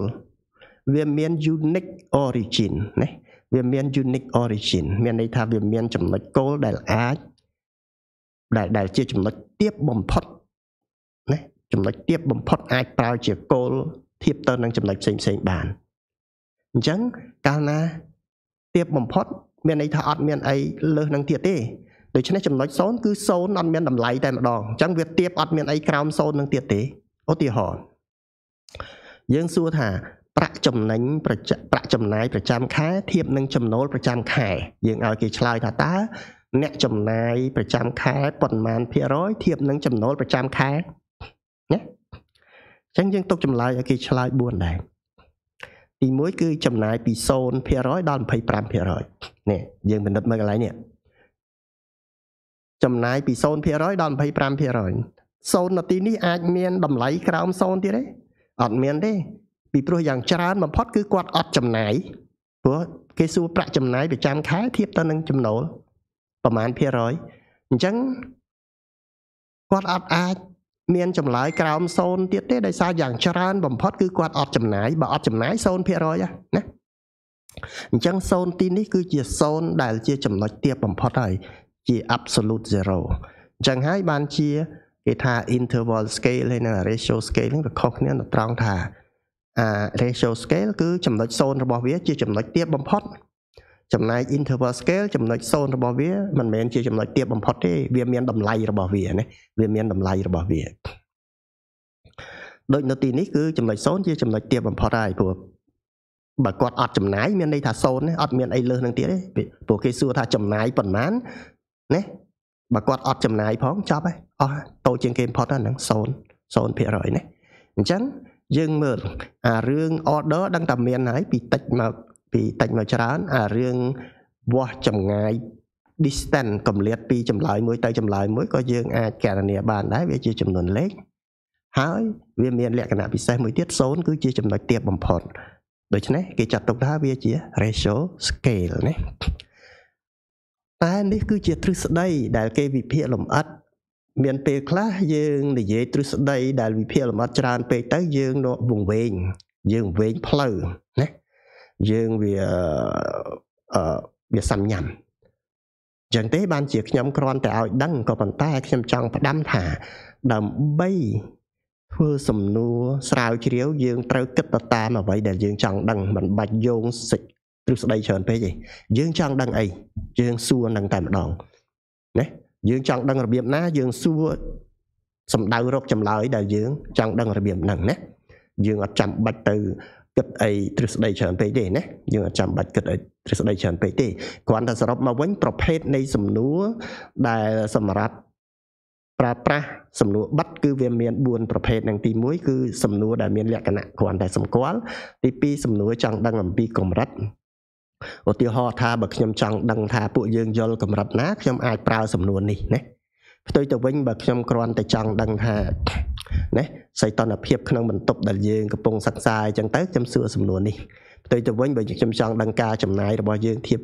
A: វាមាន unique origin ណាវាមាន unique origin មានន័យថាវាមាន ចំណុចគោលដែលអាចដែលដែលជាចំណុចទៀបបំផុតណាចំណុចទៀបបំផុត អាចប្រើជាគោលធៀបទៅនឹងចំណុចផ្សេងផ្សេងបានអញ្ចឹងកាលណាទៀបបំផុតមានន័យថាអត់មានអីលើសនឹងទៀតទេដូច្នេះចំណុច0គឺ0អត់មានតម្លៃតែម្ដងអញ្ចឹងវាទៀបអត់មានអីក្រោម0នឹងទៀតទេឧទាហរណ៍យើងសួរថាប្រាក់ចំណេញប្រាក់ប្រាក់ចំណាយប្រចាំខែធៀបនឹងចំណូលប្រចាំខែយើងឲ្យគេឆ្លើយថាតើអ្នកចំណាយប្រចាំខែប៉ុន្មានភាគរយធៀបនឹងចំណូលប្រចាំខែណាអញ្ចឹងយើងទុកចម្លើយឲ្យគេឆ្លើយ4ដែរទី1គឺ ចំណាយពី0%ដល់25%នេះយើងពិនិត្យមើលកន្លែងនេះចំណាយពី0%ដល់25% 0នៅទីនេះអាចមានតម្លៃក្រោម0ទៀតទេអត់មានទេពីព្រោះយ៉ាងច្រើនបំផុតគឺគាត់អត់ចំណាយព្រោះគេសួរប្រាក់ចំណាយប្រចាំខែធៀបទៅនឹងចំណូលប្រមាណភាគរយអញ្ចឹងគាត់អត់អាចមានចម្លើយក្រោម0ទៀតទេដោយសារយ៉ាងច្រើនបំផុតគឺគាត់អត់ចំណាយបើអត់ចំណាយ0%ណាអញ្ចឹង0ទីនេះគឺជា0ដែលជាចំណុចទាបបំផុតហើយជា absolute zero អញ្ចឹងហើយបានជាគេថា interval scale ហើយនិង ratio scale ហ្នឹងវាខុសគ្នាត្រង់ថា ratio scale គឺចំណុច0របស់វាជាចំណុចទាបបំផុត ចំណែក interval scale ចំណុច0របស់វាមិនមែនជាចំណុចទាបបំផុតទេវាមានតម្លៃរបស់វាណាវាមានតម្លៃរបស់វាដូចនៅទីនេះគឺចំណុច0ជាចំណុចទាបបំផុតហើយព្រោះបើគាត់អត់ចំណាយមានន័យថា0ណាអត់មានអីលើសនឹងទៀតទេព្រោះគេសួរថាចំណាយប៉ុន្មានណាបើគាត់អត់ចំណាយផងចប់ហើយអស់តូចជាងគេបំផុតហ្នឹង0 0%ណាអញ្ចឹងយើងមើលអារឿង order ដឹងតែមានហើយពីតិចមកពីតិចមកច្រើន អារឿងវាស់ចម្ងាយ distance កម្រិតពីចម្លើយមួយទៅចម្លើយមួយក៏យើងអាចកណនាបានដែរវាជាចំនួនលេខហើយវាមានលក្ខណៈពិសេសមួយទៀត0គឺជាចំណុចទាបបំផុតដូច្នេះគេចាត់ទុកថាវាជា ratio scale ណាតែនេះគឺជាទ្រឹស្ដីដែលគេវិភាគលម្អិតមានពេលខ្លះ យើងនិយាយទ្រឹស្ដីដែលវិភាគលម្អិតច្រើន ពេកទៅយើងវង្វេង យើងវែងផ្លូវណាយើងវាអឺវាសំញាំចឹងទេបានជាខ្ញុំគ្រាន់តែឲ្យដឹងក៏ប៉ុន្តែខ្ញុំចង់ផ្ដាំថាដើម្បីធ្វើសំណួរស្រាវជ្រាវយើងត្រូវគិតទៅតាមអ្វី ដែលយើងចង់ដឹងមិនបាច់យោងសិចទ្រឹស្ដីច្រើនពេកទេយើងចង់ដឹងអីយើងសួរនឹងតែម្ដងណាយើងចង់ដឹងរបៀបណាយើងសួរសំដៅរកចម្លើយដែលយើង ចង់ដឹងរបៀបហ្នឹងណាយើងអត់ចាំបាច់ទៅគិតអីទ្រឹស្ដីច្រើនពេកទេណាយើងអត់ចាំបាច់គិតអីទ្រឹស្ដីច្រើនពេកទេគ្រាន់តែសរុបមកវិញប្រភេទនៃសំណួរដែលសម្រាប់ប្រើប្រាស់សំណួរប័ណ្ណគឺវាមាន4ប្រភេទហ្នឹងទី1គឺសំណួរដែលមានលក្ខណៈគ្រាន់តែសម្គាល់ទី2សំណួរចង់ដឹងអំពីកម្រិតឧទាហរណ៍ថាបើខ្ញុំចង់ដឹងថាពួកយើងយល់កម្រិតណា ខ្ញុំអាចប្រើសំណួរនេះណាផ្ទុយទៅវិញ បើខ្ញុំគ្រាន់តែចង់ដឹងថាណាសីតុណ្ហភាពក្នុងបន្ទប់ដែលយើងកំពុងសិក្សាអញ្ចឹងទៅខ្ញុំសួរសំណួរនេះផ្ទុយទៅវិញបើខ្ញុំចង់ដឹងការចំណាយរបស់យើងធៀប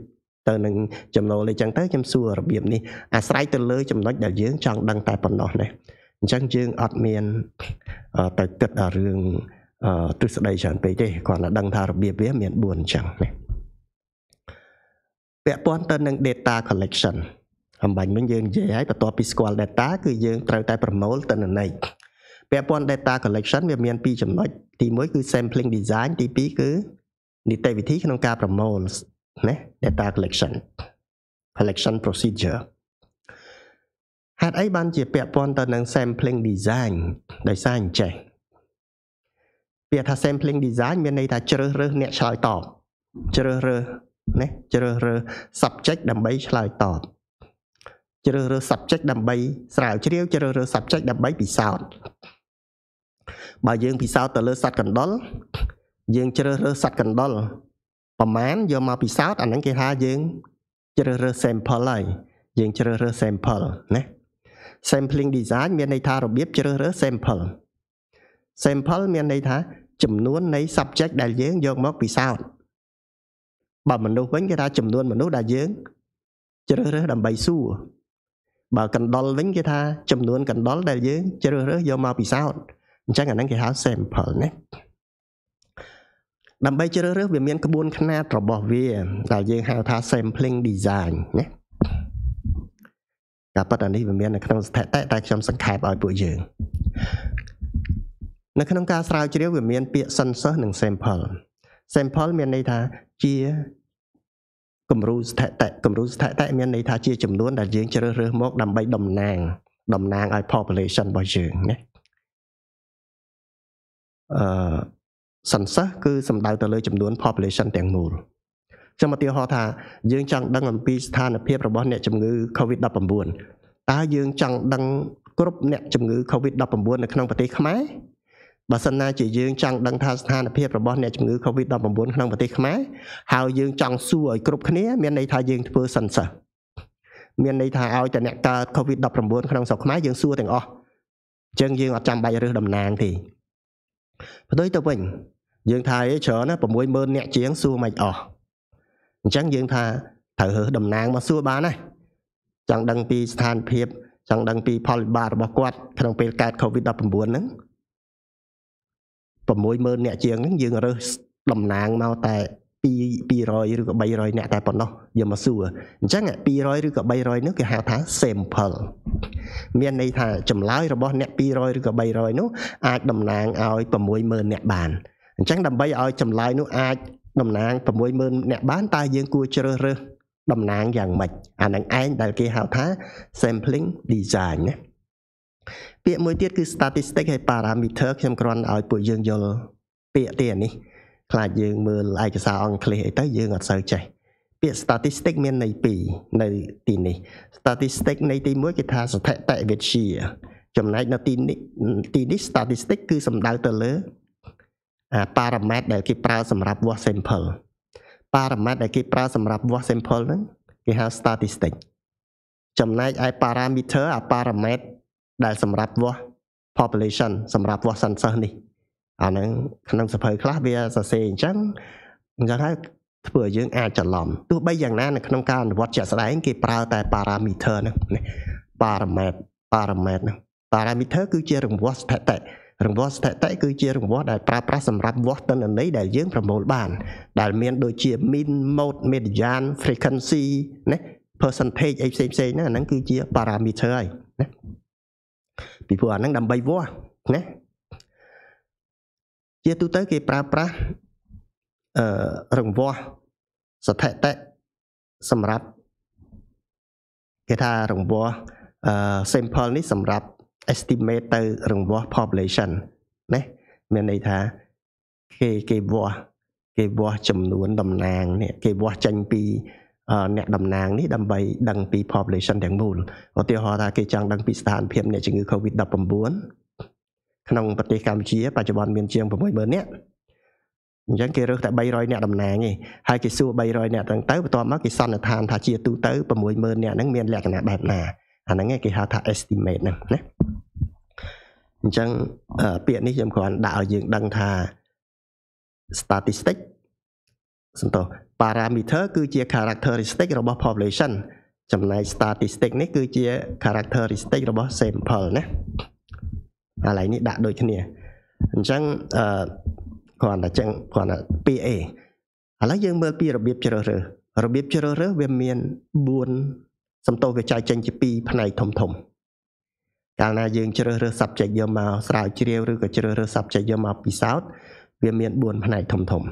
A: ទៅនឹងចំណូលអីចឹងទៅខ្ញុំសួររបៀបនេះអាស្រ័យទៅលើចំណុចដែលយើងចង់ដឹងតែប៉ុណ្ណោះណាអញ្ចឹងយើងអត់មានទៅគិតរឿងទ្រឹស្ដីច្រើនពេកទេគ្រាន់តែដឹងថារបៀបវាមាន4អញ្ចឹងណាពាក់ព័ន្ធទៅនឹង data collection អំបញ្ញមិញយើងនិយាយហើយបន្ទាប់ពីស្គាល់ data គឺយើងត្រូវតែប្រមូលទិន្នន័យពាក់ព័ន្ធ data collection វាមានពីរចំណុចទី1គឺ sampling design ទី2គឺ នីតិវិធីក្នុងការប្រមូលណា data collection collection procedure ហេតុអីបានជាពាក់ព័ន្ធទៅនឹង sampling design ដោយសារអញ្ចេះពាក្យថា sampling design មានន័យថា ជ្រើសរើសអ្នកឆ្លើយតបជ្រើសរើសណាជ្រើសរើស subject ដើម្បីឆ្លើយតបជ្រើសរើស subject ដើម្បីស្រាវជ្រាវ ជ្រើសរើស subject ដើម្បីពិសោធន៍បើយើងពិសោធន៍ទៅលើសត្វកណ្ដុរយើងជ្រើសរើសសត្វកណ្ដុរប្រមាណយកមកពិសោធន៍អាហ្នឹងគេថាយើង ជ្រើសរើស sample ហើយយើងជ្រើសរើស sample ណា sampling design មានន័យថារបៀបជ្រើសរើស sample sample មានន័យថាចំនួននៃ subject ដែលយើងយកមកពិសោធន៍បើមនុស្សវិញគេថា ចំនួនមនុស្សដែលយើងជ្រើសរើសដើម្បីសួរបើកណ្ដុលវិញគេថាចំនួនកណ្ដុលដែលយើងជ្រើសរើសយកមកពិសោធន៍អញ្ចឹងអាហ្នឹងគេហៅ sample ណាដើម្បីជ្រើសរើសវាមាន ក្បួនខ្នាតរបស់វាដែលយើងហៅថា sampling design ណាការប៉ັດអានេះវាមាននៅក្នុងស្ថិតិតែខ្ញុំសង្ខេបឲ្យពួកយើងនៅក្នុងការស្រាវជ្រាវវាមាន ពាក្យ census និង sample sample មានន័យថាជាគំរូស្ថិតិគំរូស្ថិតិមានន័យថាជាចំនួនដែលយើងជ្រើសរើសមកដើម្បីតំណាងតំណាងឲ្យ population របស់យើងណាអឺសន្សិស្សគឺសំដៅទៅលើចំនួន population ទាំងមូលចាំឧទាហរណ៍ថាយើងចង់ដឹងអំពីស្ថានភាពរបស់អ្នកជំងឺ COVID-19 តើយើងចង់ដឹងគ្រប់អ្នកជំងឺ COVID-19 នៅក្នុងប្រទេសខ្មែរបើសិនណាជាយើងចង់ដឹងថាស្ថានភាពរបស់អ្នកជំងឺ Covid-19 ក្នុងប្រទេសខ្មែរហើយយើងចង់សួរឲ្យគ្រប់គ្នាមានន័យថាយើងធ្វើសិនសិស្សមានន័យថាឲ្យតែអ្នកកើត Covid-19 ក្នុងស្រុកខ្មែរយើងសួរទាំងអស់អញ្ចឹងយើងអត់ចាំបាច់រើសតំណាងទេផ្ទុយទៅវិញយើងថាអីច្រើនណា60000អ្នកជាងសួរមិនអស់អញ្ចឹងយើងថាត្រូវរើសតំណាងមកសួរបានណាចង់ដឹងពីស្ថានភាពចង់ដឹងពីផលវិបាករបស់គាត់ក្នុងពេលកើត Covid-19 ហ្នឹង60000អ្នក ជាងហ្នឹងយើងរើសតំណាងមកតែ200ឬក៏300អ្នកតែប៉ុណ្ណោះយកមកសួរអញ្ចឹង200ឬក៏300នោះគេហៅថា sample មានន័យថាចម្លើយរបស់ អ្នក200ឬក៏300នោះអាចតំណាងឲ្យ60000អ្នកបានអញ្ចឹងដើម្បីឲ្យចម្លើយនោះអាចតំណាង60000អ្នកបានតើយើងគួរជ្រើសរើសតំណាងយ៉ាងម៉េចអានឹងឯងដែលគេហៅថា sampling design ណាពាក្យមួយទៀតគឺ statistic ហើយ parameter ខ្ញុំគ្រាន់ឲ្យពួកយើងយល់ពាក្យទីនេះខ្លាចយើងមើលឯកសារអង់គ្លេសអីទៅយើងអត់សូវចេះពាក្យ statistic មានន័យពីរនៅទីនេះ statistic នៃ ទី1គេថាស្ថិតិវិទ្យាចំណែកនៅទីនេះទីនេះ statistic គឺសំដៅទៅលើអា parameter ដែលគេប្រើសម្រាប់វាស់ sample parameter ដែលគេប្រើសម្រាប់វាស់ sample ហ្នឹងគេហៅ statistic ចំណែកឯ parameter អា parameter ដែលសម្រាប់វាស់ population សម្រាប់វាស់ census នេះ អាហ្នឹងក្នុងសភៅខ្លះវាសរសេរអញ្ចឹងអញ្ចឹងហើយធ្វើឲ្យយើងអាចច្រឡំទោះបីយ៉ាងណានៅក្នុងការអនុវត្តជាក់ស្ដែងគេប្រើតែ parameter ហ្នឹង parameter parameter ហ្នឹង parameter គឺជារង្វាស់ស្ថិតិរង្វាស់ស្ថិតិគឺជារង្វាស់ដែលប្រើប្រាស់សម្រាប់វាស់ទិន្នន័យដែលយើងប្រមូលបាន ដែលមានដូចជា mean mode median frequency ណា percentage អីផ្សេងៗហ្នឹងអាហ្នឹងគឺជា parameter ហើយណាពីព្រោះអាហ្នឹងដើម្បីវាស់ណាជាទូទៅ គេប្រើប្រាស់អឺរង្វាស់ស្ថិតិសម្រាប់ គេថា រង្វាស់អឺ sample នេះ សម្រាប់ estimate ទៅ រង្វាស់ population ណាមានន័យថា គេគេវាស់គេវាស់ចំនួនតំណាងនេះគេវាស់ចេញពីអ្នកតំណាងនេះដើម្បីដឹងពី population ទាំងមូលឧទាហរណ៍ថាគេចង់ដឹងពីស្ថានភាពអ្នកជំងឺ COVID-19 ក្នុងប្រទេសកម្ពុជាបច្ចុប្បន្នមានជាង60000នាក់អញ្ចឹងគេរើសតែ300អ្នកតំណាងឯងហើយគេសួរ300អ្នកហ្នឹងទៅបន្ទាប់មកគេសន្និដ្ឋានថាជាទូទៅ60000អ្នកហ្នឹងមានលក្ខណៈបែបណាអាហ្នឹងគេហៅថា estimate ហ្នឹងណាអញ្ចឹងពាក្យនេះខ្ញុំគ្រាន់ដាក់ឲ្យយើងដឹងថា statistic សំទោស parameter គឺជា characteristic របស់ population ចំណែក statistic នេះគឺជា characteristic របស់ sample ណាឥឡូវនេះដាក់ដូចគ្នាអញ្ចឹងអឺគ្រាន់តែចឹងគ្រាន់តែ PA ឥឡូវយើងមើលពីរបៀបជ្រើសរើសរបៀបជ្រើសរើសវាមាន4សំទោសវាចែកចេញជា2ផ្នែកធំធំកាលណាយើងជ្រើសរើស subject យកមកស្រាវជ្រាវឬក៏ជ្រើសរើស subject យកមកពិសោធន៍វាមាន4ផ្នែកធំធំ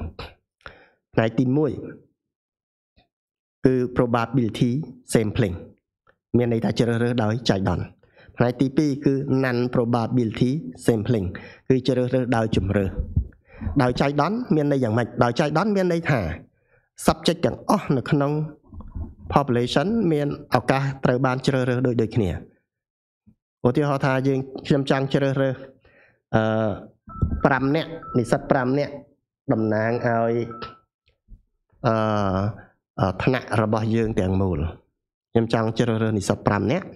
A: ផ្នែកទី1គឺ probability sampling មានន័យថាជ្រើសរើសដោយចៃដន្យផ្នែកទី2គឺ non probability sampling គឺជ្រើសរើសដោយជំរើសដោយចៃដន្យមានន័យយ៉ាងម៉េចដោយចៃដន្យមានន័យថា subject ទាំងអស់នៅក្នុង population មានឱកាសត្រូវបាន ជ្រើសរើសដូចដូចគ្នាឧទាហរណ៍ថាយើងខ្ញុំចង់ជ្រើសរើសអឺ5នាក់និស្សិត5នាក់តំណាងឲ្យអឺថ្នាក់របស់យើងទាំងមូលខ្ញុំចង់ជ្រើសរើសនិស្សិត5នាក់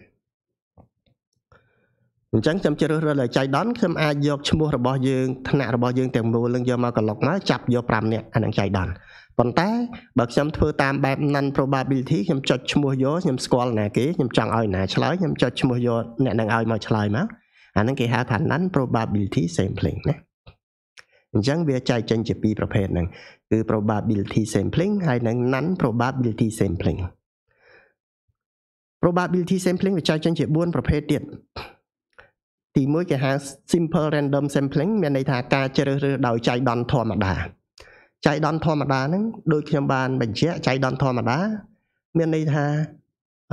A: អញ្ចឹងខ្ញុំជ្រើសរើសឲ្យចៃដន្យខ្ញុំអាចយកឈ្មោះរបស់យើងថ្នាក់របស់យើងទាំងមូលនឹងយកមកក្លុកមកចាប់យក5នាក់អានឹងចៃដន្យប៉ុន្តែបើខ្ញុំធ្វើតាមបែប non probability ខ្ញុំចុចឈ្មោះយកខ្ញុំស្គាល់ណាគេខ្ញុំចង់ឲ្យណាឆ្លើយខ្ញុំចុចឈ្មោះយកអ្នកនឹងឲ្យមកឆ្លើយមកអានឹងគេហៅថា non probability sampling ណាអញ្ចឹងវាចែកចេញ ជាពីរប្រភេទហ្នឹងគឺ probability sampling ហើយនិង non probability sampling probability sampling វាចែកចេញជា4ប្រភេទទៀតទី1គេហៅ simple random sampling មានន័យថាការជ្រើសរើសដោយចៃដន្យធម្មតាចៃដន្យធម្មតាហ្នឹងដូចខ្ញុំបានបញ្ជាក់ចៃដន្យធម្មតា មានន័យថា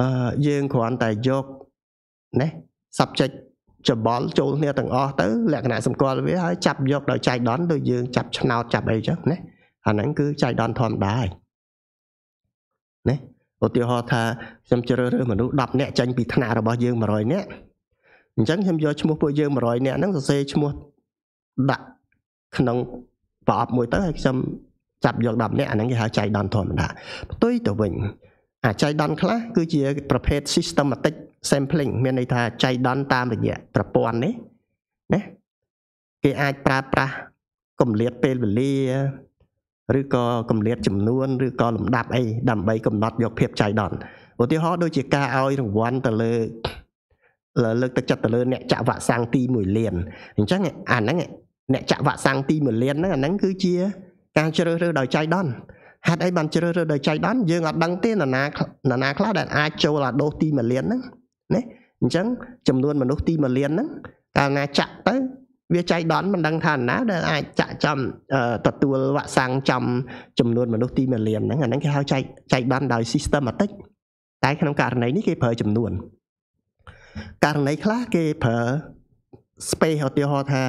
A: អឺយើងគ្រាន់តែយកណា subject ច្បល់ចូលគ្នាទាំងអស់ទៅលក្ខណៈសម្គាល់វាហើយចាប់យកដោយចៃដន្យដូចយើង ចាប់ឆ្នោតចាប់អីចឹងណាអាហ្នឹងគឺចៃដន្យធម្មតាឯងណាឧទាហរណ៍ថាខ្ញុំជ្រើសរើសមនុស្ស10នាក់ចាញ់ពីថ្នាក់របស់យើង100នាក់អញ្ចឹងខ្ញុំយកឈ្មោះពួកយើង100នាក់ហ្នឹងសរសេរឈ្មោះដាក់ក្នុងប្រអប់មួយទៅហើយខ្ញុំចាប់យក10នាក់អាហ្នឹងគេហៅចៃដន្យធម្មតាផ្ទុយទៅវិញអាចៃដន្យខ្លះគឺជាប្រភេទ systematic sampling មានន័យថាចៃដន្យតាមរយៈប្រព័ន្ធនេះណាគេអាចប្រើប្រាស់កម្លាតពេលវេលាឬក៏កម្លាតចំនួនឬក៏លំដាប់អីដើម្បីកំណត់យកភាពចៃដន្យឧទាហរណ៍ដូចជា ការឲ្យរង្វាន់ទៅលើលើកទឹកចិត្តទៅលើអ្នកចាក់វ៉ាក់សាំងទី1លានអញ្ចឹងអាហ្នឹងអ្នកចាក់វ៉ាក់សាំងទី1លានហ្នឹងអាហ្នឹងគឺជាការជ្រើសរើសដោយចៃដន្យហេតុអីបានជ្រើសរើសដោយចៃដន្យយើងអត់ដឹងទេណាណាខ្លះដែលអាចចូលអាដូសទី1លានហ្នឹងណាអញ្ចឹងចំនួនមនុស្សទី1លានហ្នឹងកាលណាចាក់ទៅវាចៃដន្យមិនដឹងថាណាដែលអាចចាក់ចំទទួលវាក់សាំងចំចំនួនមនុស្សទី1លានហ្នឹងអាហ្នឹងគេហៅចៃចៃដន្យដោយ systematic តែក្នុងករណីនេះគេប្រើចំនួនករណីខ្លះគេប្រើ space ឧទាហរណ៍ថា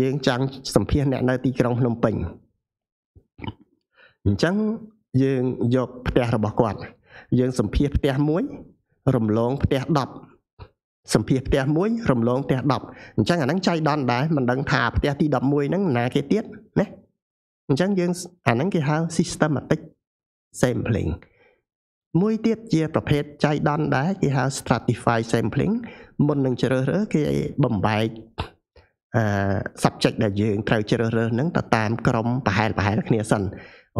A: យើងចង់សម្ភាសអ្នកនៅទីក្រុងភ្នំពេញអញ្ចឹងយើងយកផ្ទះរបស់គាត់ យើងសម្ភាសផ្ទះមួយរំលងផ្ទះ10សម្ភារផ្ទះមួយរំលងផ្ទះ10អញ្ចឹងអាហ្នឹងចៃដន្យដែរមិនដឹងថាផ្ទះទី11ហ្នឹងណាគេទៀតណាអញ្ចឹងយើងអាហ្នឹងគេហៅ systematic sampling មួយទៀតជាប្រភេទចៃដន្យដែរគេហៅ stratify sampling មុននឹងជ្រើសរើសគេបំបែកអឺ subject ដែលយើងត្រូវជ្រើសរើសហ្នឹងទៅតាមក្រុមប្រហែលប្រហែលគ្នាសិន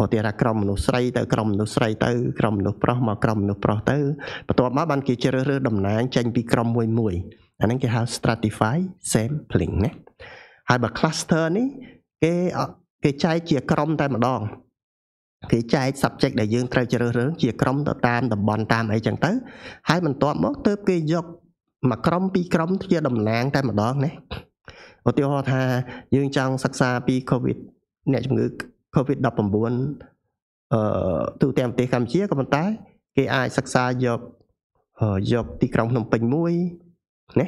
A: ឧទាហរណ៍ក្រុមមនុស្សស្រីទៅក្រុមមនុស្សស្រីទៅក្រុមមនុស្សប្រុសមកក្រុមមនុស្សប្រុសទៅបន្ទាប់មកបានគេជ្រើសរើសតំណាងចេញពីក្រុមមួយមួយ អាហ្នឹងគេហៅ stratify sampling ណាហើយបើ cluster នេះគេគេចែកជាក្រុមតែម្ដងគេចែក subject ដែលយើងត្រូវជ្រើសរើសជាក្រុមទៅតាមតំបន់តាមអីចឹងទៅ ហើយបន្ទាប់មកទើបគេយកមួយក្រុមពីរក្រុមជាតំណាង តែម្ដងណាឧទាហរណ៍ថាយើងចង់សិក្សាពី COVID អ្នកជំងឺ COVID-19 អឺទូទាំងប្រទេសកម្ពុជាក៏ប៉ុន្តែ គេអាចសិក្សាយកយកទីក្រុងភ្នំពេញមួយណា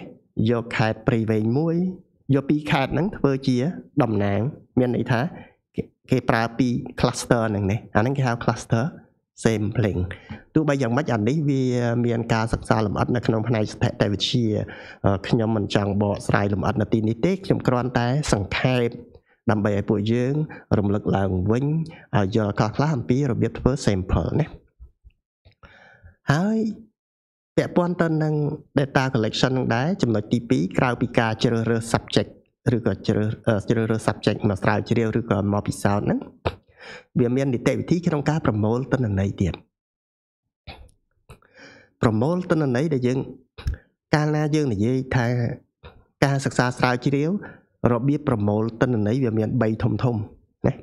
A: យកខេត្តព្រៃវែងមួយយកពីរខេត្តហ្នឹងធ្វើជាតំណាង មានន័យថា គេប្រើពី cluster ហ្នឹងនេះអាហ្នឹងគេហៅ cluster sampling ទោះបីយ៉ាងម៉េចអានេះវាមានការសិក្សាលម្អិតនៅក្នុងផ្នែកស្ថិតិវិទ្យាខ្ញុំមិនចង់បកស្រាយលម្អិតនៅទីនេះទេខ្ញុំគ្រាន់តែសង្ខេបដើម្បីឲ្យពួកយើងរំលឹកឡើងវិញឲ្យយល់ខ្លះខ្លះអំពីរបៀបធ្វើ sample ណាហើយពាក់ព័ន្ធទៅនឹង data collection នឹងដែរចំណុចទី2ក្រៅពីការជ្រើសរើស subject ឬក៏ជ្រើសជ្រើសរើស subject មកស្រាវជ្រាវឬក៏មកពិសោធន៍ហ្នឹងវាមាននីតិវិធីក្នុងការប្រមូលទិន្នន័យទៀតប្រមូលទិន្នន័យដែលយើង កាលណាយើងនិយាយថាការសិក្សាស្រាវជ្រាវរបៀបប្រមូលតិន្នន័យវាមាន3ធំធំណា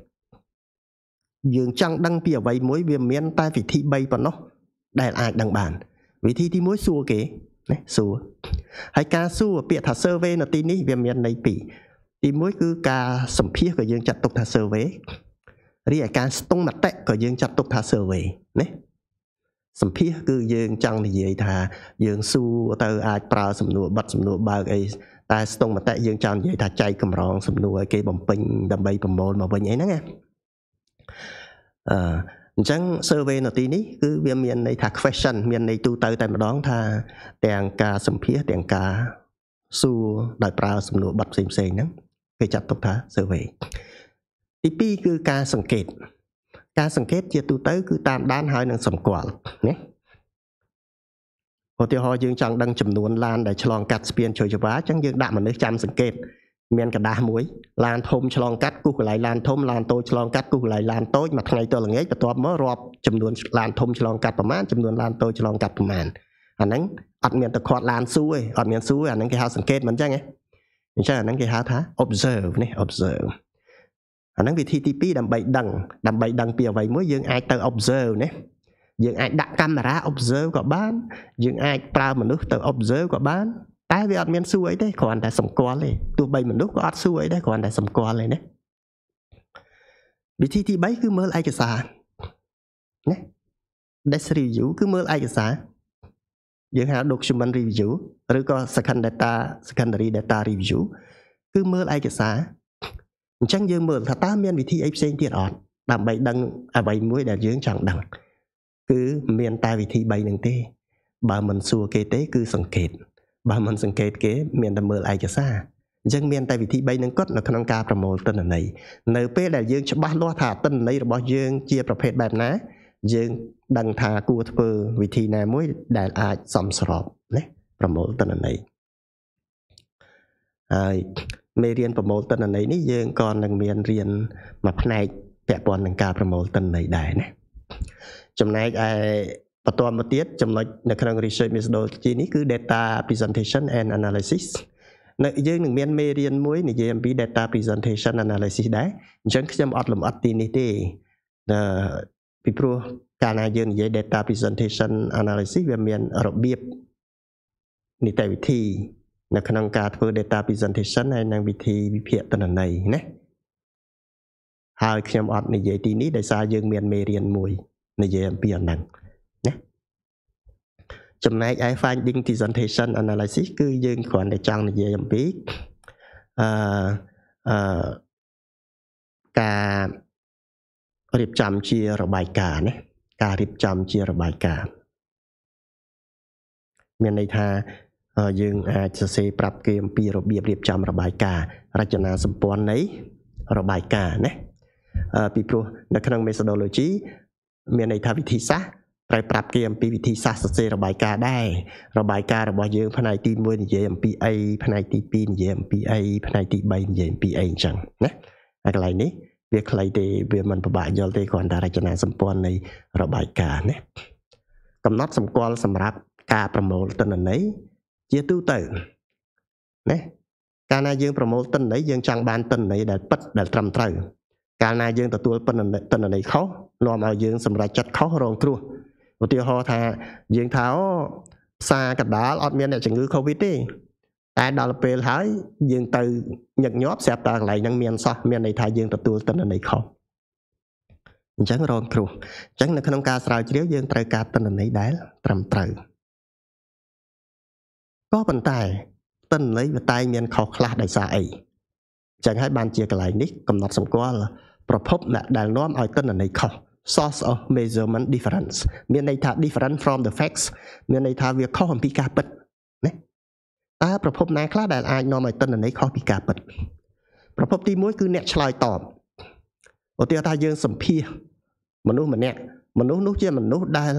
A: យើងចង់ដឹងពីអ្វីមួយវាមានតែវិធី3ប៉ុណ្ណោះដែលអាចដឹងបាន វិធីទី1សួរគេណាសួរហើយការសួរពាក្យថា survey នៅទីនេះវាមានន័យពីរទី1គឺការសម្ភាសក៏យើងចាត់ទុកថា survey រីឯការស្ទង់មតិក៏យើងចាត់ទុកថា survey ណាសម្ភាសគឺយើងចង់និយាយថាយើងសួរទៅអាចប្រើសំណួរបិទសំណួរបើកអីតែស្ទង់មតិយើងចង់និយាយថាចែកកម្រងសំណួរឲ្យគេបំពេញដើម្បីប្រមូលមកវិញអីហ្នឹងណាអឺអញ្ចឹង survey នៅទីនេះគឺវាមានន័យថា question មានន័យទូទៅតែម្ដងថា ទាំងការសម្ភាសទាំងការសួរដោយប្រើ សំណួរប័ណ្ណផ្សេងៗហ្នឹងគេចាត់ទុកថា survey ទី2គឺការសង្កេត ការសង្កេតជាទូទៅ គឺតាមដានហើយ នឹងសម្គាល់ណាឧទាហរណ៍យើងចង់ដឹងចំនួនឡានដែលឆ្លងកាត់ស្ពានជ័យចវាអញ្ចឹងយើងដាក់មនុស្សចាំសង្កេតមានกระដាស់មួយឡានធំឆ្លងកាត់គូកន្លែងឡានធំឡានតូចឆ្លងកាត់គូកន្លែងឡានតូចមួយថ្ងៃទៅល្ងាចបន្ទាប់មករាប់ចំនួនឡានធំឆ្លងកាត់ប្រមាណចំនួនឡានតូចឆ្លងកាត់ប្រមាណអាហ្នឹងអត់មានទៅខាត់ឡានស៊ូទេអត់មានស៊ូទេអាហ្នឹងគេហៅសង្កេតមិនអញ្ចឹងទេអញ្ចឹងអាហ្នឹងគេហៅថា observe នេះ observe អាហ្នឹងវិធីទី2ដើម្បី ដឹងដើម្បី ដឹងពីអ្វីមួយយើងអាចទៅ observe នេះយើងអាចដាក់កាមេរ៉ា observe ក៏បានយើងអាចប្រើមនុស្សទៅ observe ក៏បាន តែវាអត់មានសួរអីទេគ្រាន់តែសម្គាល់ទេទោះបីមនុស្សក៏អត់សួរអីដែរគ្រាន់តែសម្គាល់ទេណាវិធីទី3គឺមើលឯកសារណា desk review គឺមើលឯកសារយើងហៅ document review ឬក៏ second data secondary data review គឺមើលឯកសារអញ្ចឹងយើងមើលថាតើមានវិធីអីផ្សេងទៀតអត់ដើម្បីដឹង អ្វីមួយ ដែលយើងចង់ដឹងគឺមានតែវិធី3នឹងទេបើមិនសួរគេទេគឺសង្កេតបើមិនសង្កេត គេមានតែមើលឯកសារអញ្ចឹងមានតែវិធី3នឹងគាត់នៅក្នុងការប្រមូលទិន្នន័យនៅពេលដែលយើងច្បាស់លាស់ថាទិន្នន័យរបស់យើងជាប្រភេទបែបណាយើង ដឹងថាគួរធ្វើវិធីណាមួយដែលអាចសមស្របណាប្រមូលទិន្នន័យហើយមេរៀនប្រមូលទិន្នន័យនេះយើងក៏នឹងមានរៀនមួយផ្នែកពាក់ព័ន្ធនឹងការប្រមូលទិន្នន័យដែរណាចំណែកឯបន្ទាប់មកទៀតចំណុចនៅក្នុង research methodology នេះគឺ data presentation and analysis នៅយើងនឹងមានមេរៀនមួយនិយាយអំពី data presentation analysis ដែរអញ្ចឹងខ្ញុំអត់លំអិតទីនេះទេពីព្រោះកាលណាយើងនិយាយ data presentation analysis វាមានរបៀបនីតិវិធីនៅក្នុងការធ្វើ data presentation ហើយនិងវិធីវិភាគទិន្នន័យណាហើយខ្ញុំអត់និយាយទីនេះដោយសារយើង មានមេរៀនមួយនិយាយអំពីអាហ្នឹងណាចំណែកឯ finding dissertation analysis គឺយើងគ្រាន់តែចង់និយាយអំពីអឺអឺការរៀបចំជារបាយការណ៍ណាការរៀបចំជារបាយការណ៍មានន័យថាយើងអាចសរសេរប្រាប់គេអំពីរបៀបរៀបចំ របាយការណ៍រចនាសម្ព័ន្ធនៃរបាយការណ៍ណាពីព្រោះនៅក្នុង methodology មានន័យថាវិធីសាស្ត្រត្រូវប្រាប់គេអំពីវិធីសាស្ត្រសរសេររបាយការណ៍ដែររបាយការណ៍របស់យើងផ្នែកទី1និយាយអំពីអីផ្នែកទី2និយាយអំពីអីផ្នែកទី3និយាយអំពីអីអញ្ចឹងណាហើយកន្លែងនេះ វាខ្លីទេវាមិនពិបាកយល់ទេគ្រាន់តែរចនាសម្ព័ន្ធនៃរបាយការណ៍ណាកំណត់សម្គាល់សម្រាប់ការប្រមូលទិន្នន័យជាទូទៅណាកាលណាយើងប្រមូលទិន្នន័យយើងចង់បានទិន្នន័យដែលពិតដែលត្រឹមត្រូវកាលណាយើងទទួលពិន្នតិន្នន័យខុសនាំឲ្យយើងសម្រេចចិត្តខុសរងគ្រោះឧទាហរណ៍ថាយើងថាអូផ្សារកដាលអត់មានអ្នកជំងឺ Covid ទេតែដល់ពេលហើយ យើងទៅញឹកញាប់ស្រាប់តែកន្លែងហ្នឹងមានសោះមានន័យថាយើងទទួលតិន្នន័យខុសអញ្ចឹងរងគ្រោះអញ្ចឹងនៅក្នុងការស្រាវជ្រាវយើងត្រូវការតិន្នន័យដែលត្រឹមត្រូវក៏ប៉ុន្តែតិន្នន័យវាតែងមានខុសខ្លះដោយសារអីចឹងហើយបានជាកន្លែងនេះកំណត់សម្គាល់ប្រភពដែលនាំឲ្យទិន្នន័យខុស source of measurement difference មានន័យថា different from the facts មានន័យថាវាខុសអំពីការពិតណាតើប្រភពណាខ្លះដែលអាចនាំឲ្យទិន្នន័យខុសពីការពិតប្រភពទី1គឺអ្នកឆ្លើយតបឧទាហរណ៍ថាយើងសម្ភាសមនុស្សម្នាក់មនុស្សនោះជាមនុស្សដែល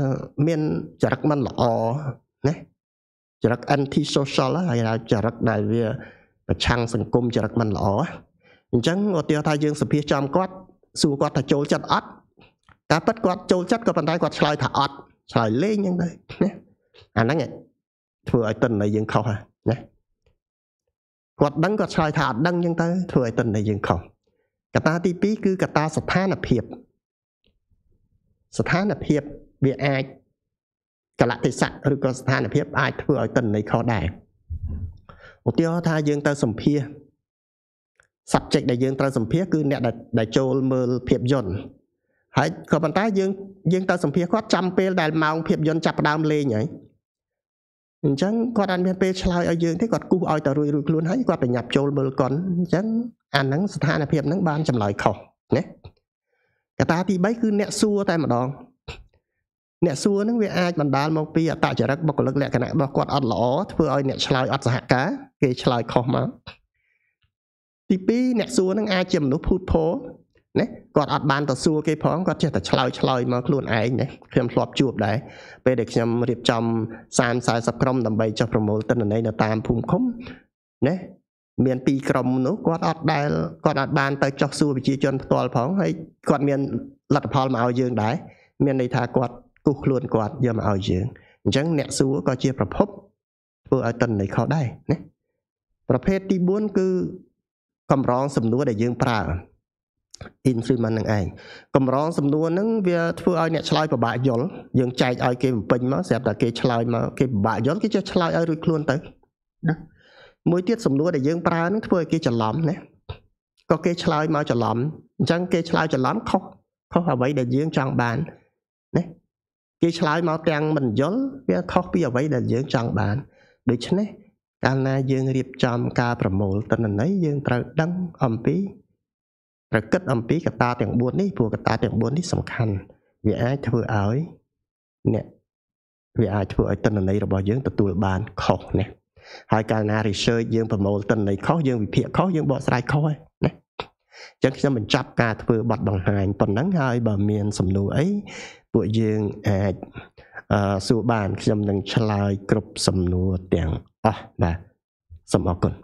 A: មានចរិតមិនល្អណាចរិត anti social ហើយចរិតដែលវាប្រឆាំងសង្គមចរិតមិនល្អអញ្ចឹងឧទាហរណ៍ថាយើងសុភាចំគាត់សួរគាត់ថាចូលចិត្តអត់ការពិតគាត់ចូលចិត្តក៏ប៉ុន្តែគាត់ឆ្លើយថាអត់ឆ្លើយលេងអញ្ចឹងទៅណាអាហ្នឹងធ្វើឲ្យតិនន័យយើងខុសណាគាត់ដឹងគាត់ឆ្លើយថាអត់ដឹងអញ្ចឹងទៅធ្វើឲ្យតិនន័យយើងខុសកត្តាទី2គឺកត្តាស្ថានភាពស្ថានភាពវាអាចកលតិស័កឬក៏ស្ថានភាព អាចធ្វើឲ្យតិនន័យខុសដែរឧទាហរណ៍ថាយើងទៅសម្ភាស subject ដែលយើងត្រូវសម្ភាសគឺអ្នកដែលចូលមើលភាពយន្តហើយក៏ប៉ុន្តែយើងយើង ទៅសម្ភាសគាត់ចាំពេលដែលម៉ោង ភាពយន្តចាប់ផ្ដើមលេងហើយអញ្ចឹងគាត់អត់មានពេលឆ្លើយឲ្យយើងទេគាត់គូសឲ្យតែរួយរួយខ្លួនហើយគាត់ប្រញាប់ចូលមើលកុនអញ្ចឹងអាហ្នឹងស្ថានភាពហ្នឹងបានចម្លើយខុសណាកត្តាទី3គឺអ្នកសួរតែម្ដងអ្នកសួរហ្នឹងវាអាចបណ្ដាលមកពីអតចរិតបុគ្គលិកលក្ខណៈរបស់គាត់អត់ល្អធ្វើឲ្យអ្នកឆ្លើយអត់សហការគេឆ្លើយខុសមកទី2អ្នកសួរនឹងអាចជាមនុស្សភូតភរណាគាត់អត់បានទៅសួរគេផងគាត់ចេះតែឆ្លើយឆ្លើយមកខ្លួនឯងណាខ្ញុំធ្លាប់ជួបដែរពេលដែលខ្ញុំរៀបចំ30 40ក្រុមដើម្បីចុះប្រមូលទិន្នន័យនៅតាមភូមិឃុំណាមានពីរក្រុមនោះគាត់អត់ដែលគាត់អត់បានទៅចុះសួរប្រជាជនផ្ទាល់ផងហើយគាត់មានលទ្ធផលមកឲ្យយើងដែរមានន័យថាគាត់គូសខ្លួនគាត់យកមកឲ្យយើងអញ្ចឹងអ្នកសួរក៏ជាប្រភពធ្វើឲ្យតនន័យខុសដែរណាប្រភេទទី4គឺកម្រងសំណួរដែលយើងប្រើ instrument នឹងឯងកម្រងសំណួរហ្នឹងវា ធ្វើឲ្យអ្នកឆ្លើយពិបាកយល់យើងចែកឲ្យគេបំពេញមកស្រាប់តែគេឆ្លើយមកគេពិបាកយល់គេចេះឆ្លើយឲ្យរួចខ្លួនទៅណាមួយទៀតសំណួរដែលយើងប្រើហ្នឹងធ្វើឲ្យគេច្រឡំណាក៏គេ ឆ្លើយមកច្រឡំអញ្ចឹងគេ ឆ្លើយច្រឡំខុសខុសអ្វី ដែលយើងចង់បានណាគេឆ្លើយមកទាំងមិនយល់វាខុសពីអ្វីដែលយើងចង់បានដូច្នេះកាលណាយើងរៀបចំការប្រមូលទិន្នន័យយើងត្រូវដឹងអំពីត្រូវគិតអំពីកត្តាទាំង4នេះព្រោះកត្តាទាំង4នេះសំខាន់វាអាចធ្វើឲ្យអ្នកវាអាចធ្វើឲ្យទិន្នន័យរបស់យើងទទួលបានខុសណាហើយកាលណា research យើងប្រមូលទិន្នន័យខុសយើងវិភាគខុសយើងបកស្រាយខុសហ្នឹងណាអញ្ចឹងខ្ញុំបញ្ចប់ការធ្វើបទបង្ហាញប៉ុណ្ណឹងហើយបើមាន សំណួរអីពួកយើងអាចសួរបាន ខ្ញុំនឹងឆ្លើយគ្រប់សំណួរទាំងអស់បាទសូមអរគុណ